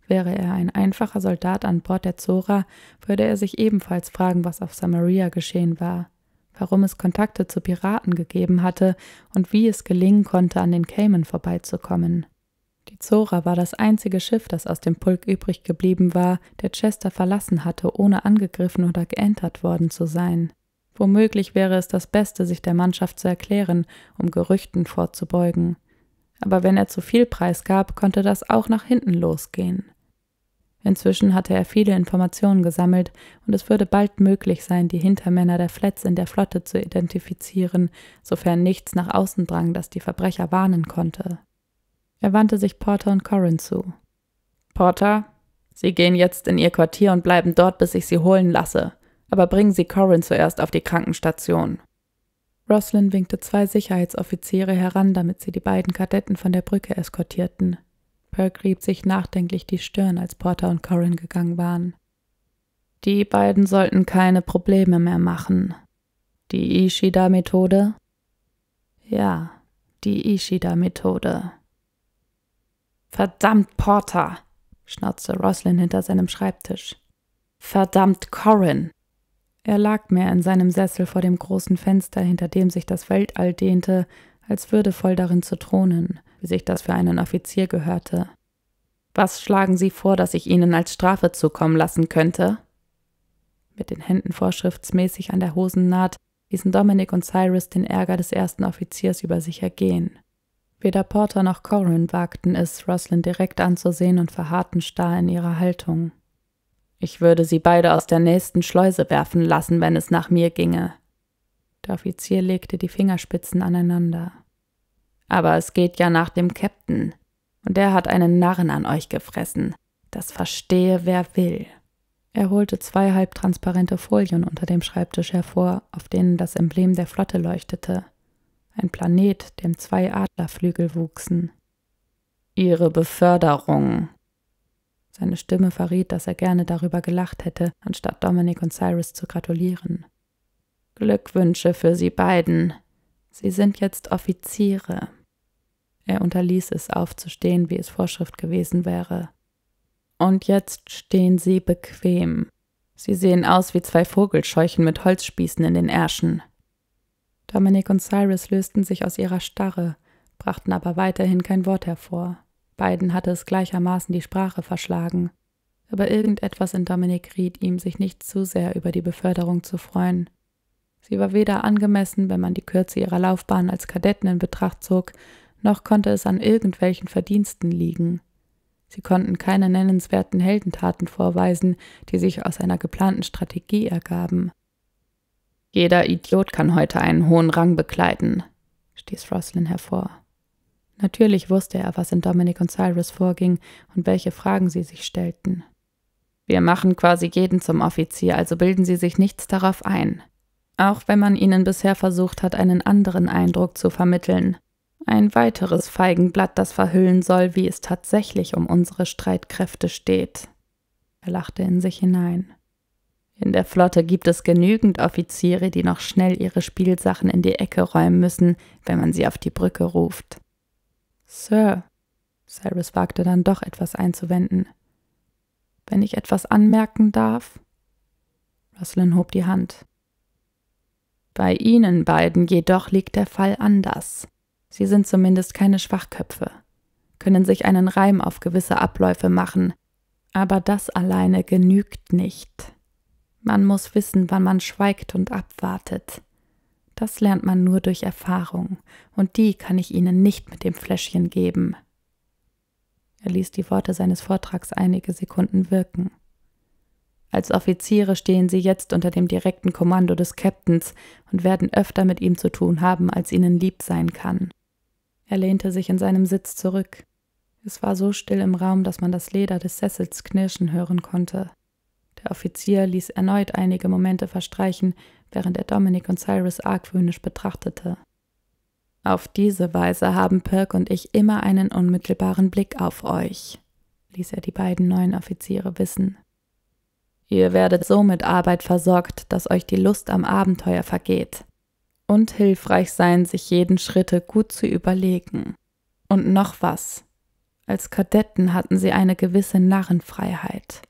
Wäre er ein einfacher Soldat an Bord der Zora, würde er sich ebenfalls fragen, was auf Samaria geschehen war, warum es Kontakte zu Piraten gegeben hatte und wie es gelingen konnte, an den Cayman vorbeizukommen. Die Zora war das einzige Schiff, das aus dem Pulk übrig geblieben war, der Chester verlassen hatte, ohne angegriffen oder geentert worden zu sein. Womöglich wäre es das Beste, sich der Mannschaft zu erklären, um Gerüchten vorzubeugen. Aber wenn er zu viel Preis gab, konnte das auch nach hinten losgehen. Inzwischen hatte er viele Informationen gesammelt und es würde bald möglich sein, die Hintermänner der Flats in der Flotte zu identifizieren, sofern nichts nach außen drang, das die Verbrecher warnen konnte. Er wandte sich Porter und Corin zu. Porter, Sie gehen jetzt in Ihr Quartier und bleiben dort, bis ich Sie holen lasse aber bringen Sie Corin zuerst auf die Krankenstation. Roslyn winkte zwei Sicherheitsoffiziere heran, damit sie die beiden Kadetten von der Brücke eskortierten. Perk rieb sich nachdenklich die Stirn, als Porter und Corin gegangen waren. Die beiden sollten keine Probleme mehr machen. Die Ishida-Methode? Ja, die Ishida-Methode. Verdammt, Porter! schnauzte Roslyn hinter seinem Schreibtisch. Verdammt, Corin! Er lag mehr in seinem Sessel vor dem großen Fenster, hinter dem sich das Weltall dehnte, als würdevoll darin zu thronen, wie sich das für einen Offizier gehörte. Was schlagen Sie vor, dass ich Ihnen als Strafe zukommen lassen könnte? Mit den Händen vorschriftsmäßig an der Hosennaht ließen Dominic und Cyrus den Ärger des ersten Offiziers über sich ergehen. Weder Porter noch Corin wagten es, Roslyn direkt anzusehen und verharrten starr in ihrer Haltung. Ich würde sie beide aus der nächsten Schleuse werfen lassen, wenn es nach mir ginge. Der Offizier legte die Fingerspitzen aneinander. Aber es geht ja nach dem Käpt'n, und der hat einen Narren an euch gefressen. Das verstehe, wer will. Er holte zwei halbtransparente Folien unter dem Schreibtisch hervor, auf denen das Emblem der Flotte leuchtete. Ein Planet, dem zwei Adlerflügel wuchsen. Ihre Beförderung, seine Stimme verriet, dass er gerne darüber gelacht hätte, anstatt Dominic und Cyrus zu gratulieren. Glückwünsche für Sie beiden. Sie sind jetzt Offiziere. Er unterließ es, aufzustehen, wie es Vorschrift gewesen wäre. Und jetzt stehen Sie bequem. Sie sehen aus wie zwei Vogelscheuchen mit Holzspießen in den Ärschen. Dominic und Cyrus lösten sich aus ihrer Starre, brachten aber weiterhin kein Wort hervor. Beiden hatte es gleichermaßen die Sprache verschlagen, aber irgendetwas in Dominik riet ihm, sich nicht zu sehr über die Beförderung zu freuen. Sie war weder angemessen, wenn man die Kürze ihrer Laufbahn als Kadetten in Betracht zog, noch konnte es an irgendwelchen Verdiensten liegen. Sie konnten keine nennenswerten Heldentaten vorweisen, die sich aus einer geplanten Strategie ergaben. Jeder Idiot kann heute einen hohen Rang bekleiden, stieß Roslin hervor. Natürlich wusste er, was in Dominic und Cyrus vorging und welche Fragen sie sich stellten. Wir machen quasi jeden zum Offizier, also bilden Sie sich nichts darauf ein. Auch wenn man ihnen bisher versucht hat, einen anderen Eindruck zu vermitteln. Ein weiteres Feigenblatt, das verhüllen soll, wie es tatsächlich um unsere Streitkräfte steht. Er lachte in sich hinein. In der Flotte gibt es genügend Offiziere, die noch schnell ihre Spielsachen in die Ecke räumen müssen, wenn man sie auf die Brücke ruft. Sir, Cyrus wagte dann doch etwas einzuwenden. Wenn ich etwas anmerken darf? Roslin hob die Hand. Bei Ihnen beiden jedoch liegt der Fall anders. Sie sind zumindest keine Schwachköpfe, können sich einen Reim auf gewisse Abläufe machen, aber das alleine genügt nicht. Man muss wissen, wann man schweigt und abwartet. Das lernt man nur durch Erfahrung, und die kann ich Ihnen nicht mit dem Fläschchen geben. Er ließ die Worte seines Vortrags einige Sekunden wirken. Als Offiziere stehen Sie jetzt unter dem direkten Kommando des Captains und werden öfter mit ihm zu tun haben, als Ihnen lieb sein kann. Er lehnte sich in seinem Sitz zurück. Es war so still im Raum, dass man das Leder des Sessels knirschen hören konnte. Der Offizier ließ erneut einige Momente verstreichen, während er Dominic und Cyrus argwöhnisch betrachtete. Auf diese Weise haben Perk und ich immer einen unmittelbaren Blick auf euch, ließ er die beiden neuen Offiziere wissen. Ihr werdet so mit Arbeit versorgt, dass euch die Lust am Abenteuer vergeht. Und hilfreich sein, sich jeden Schritte gut zu überlegen. Und noch was. Als Kadetten hatten sie eine gewisse Narrenfreiheit.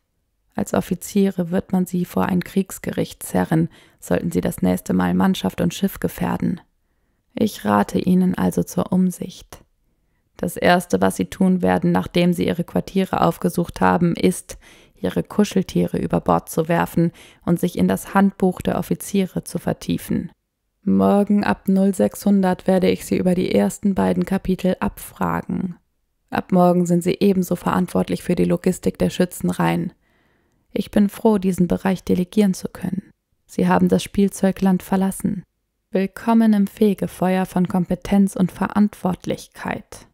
Als Offiziere wird man sie vor ein Kriegsgericht zerren, sollten sie das nächste Mal Mannschaft und Schiff gefährden. Ich rate ihnen also zur Umsicht. Das Erste, was sie tun werden, nachdem sie ihre Quartiere aufgesucht haben, ist, ihre Kuscheltiere über Bord zu werfen und sich in das Handbuch der Offiziere zu vertiefen. Morgen ab 0600 werde ich sie über die ersten beiden Kapitel abfragen. Ab morgen sind sie ebenso verantwortlich für die Logistik der Schützenreihen. Ich bin froh, diesen Bereich delegieren zu können. Sie haben das Spielzeugland verlassen. Willkommen im Fegefeuer von Kompetenz und Verantwortlichkeit.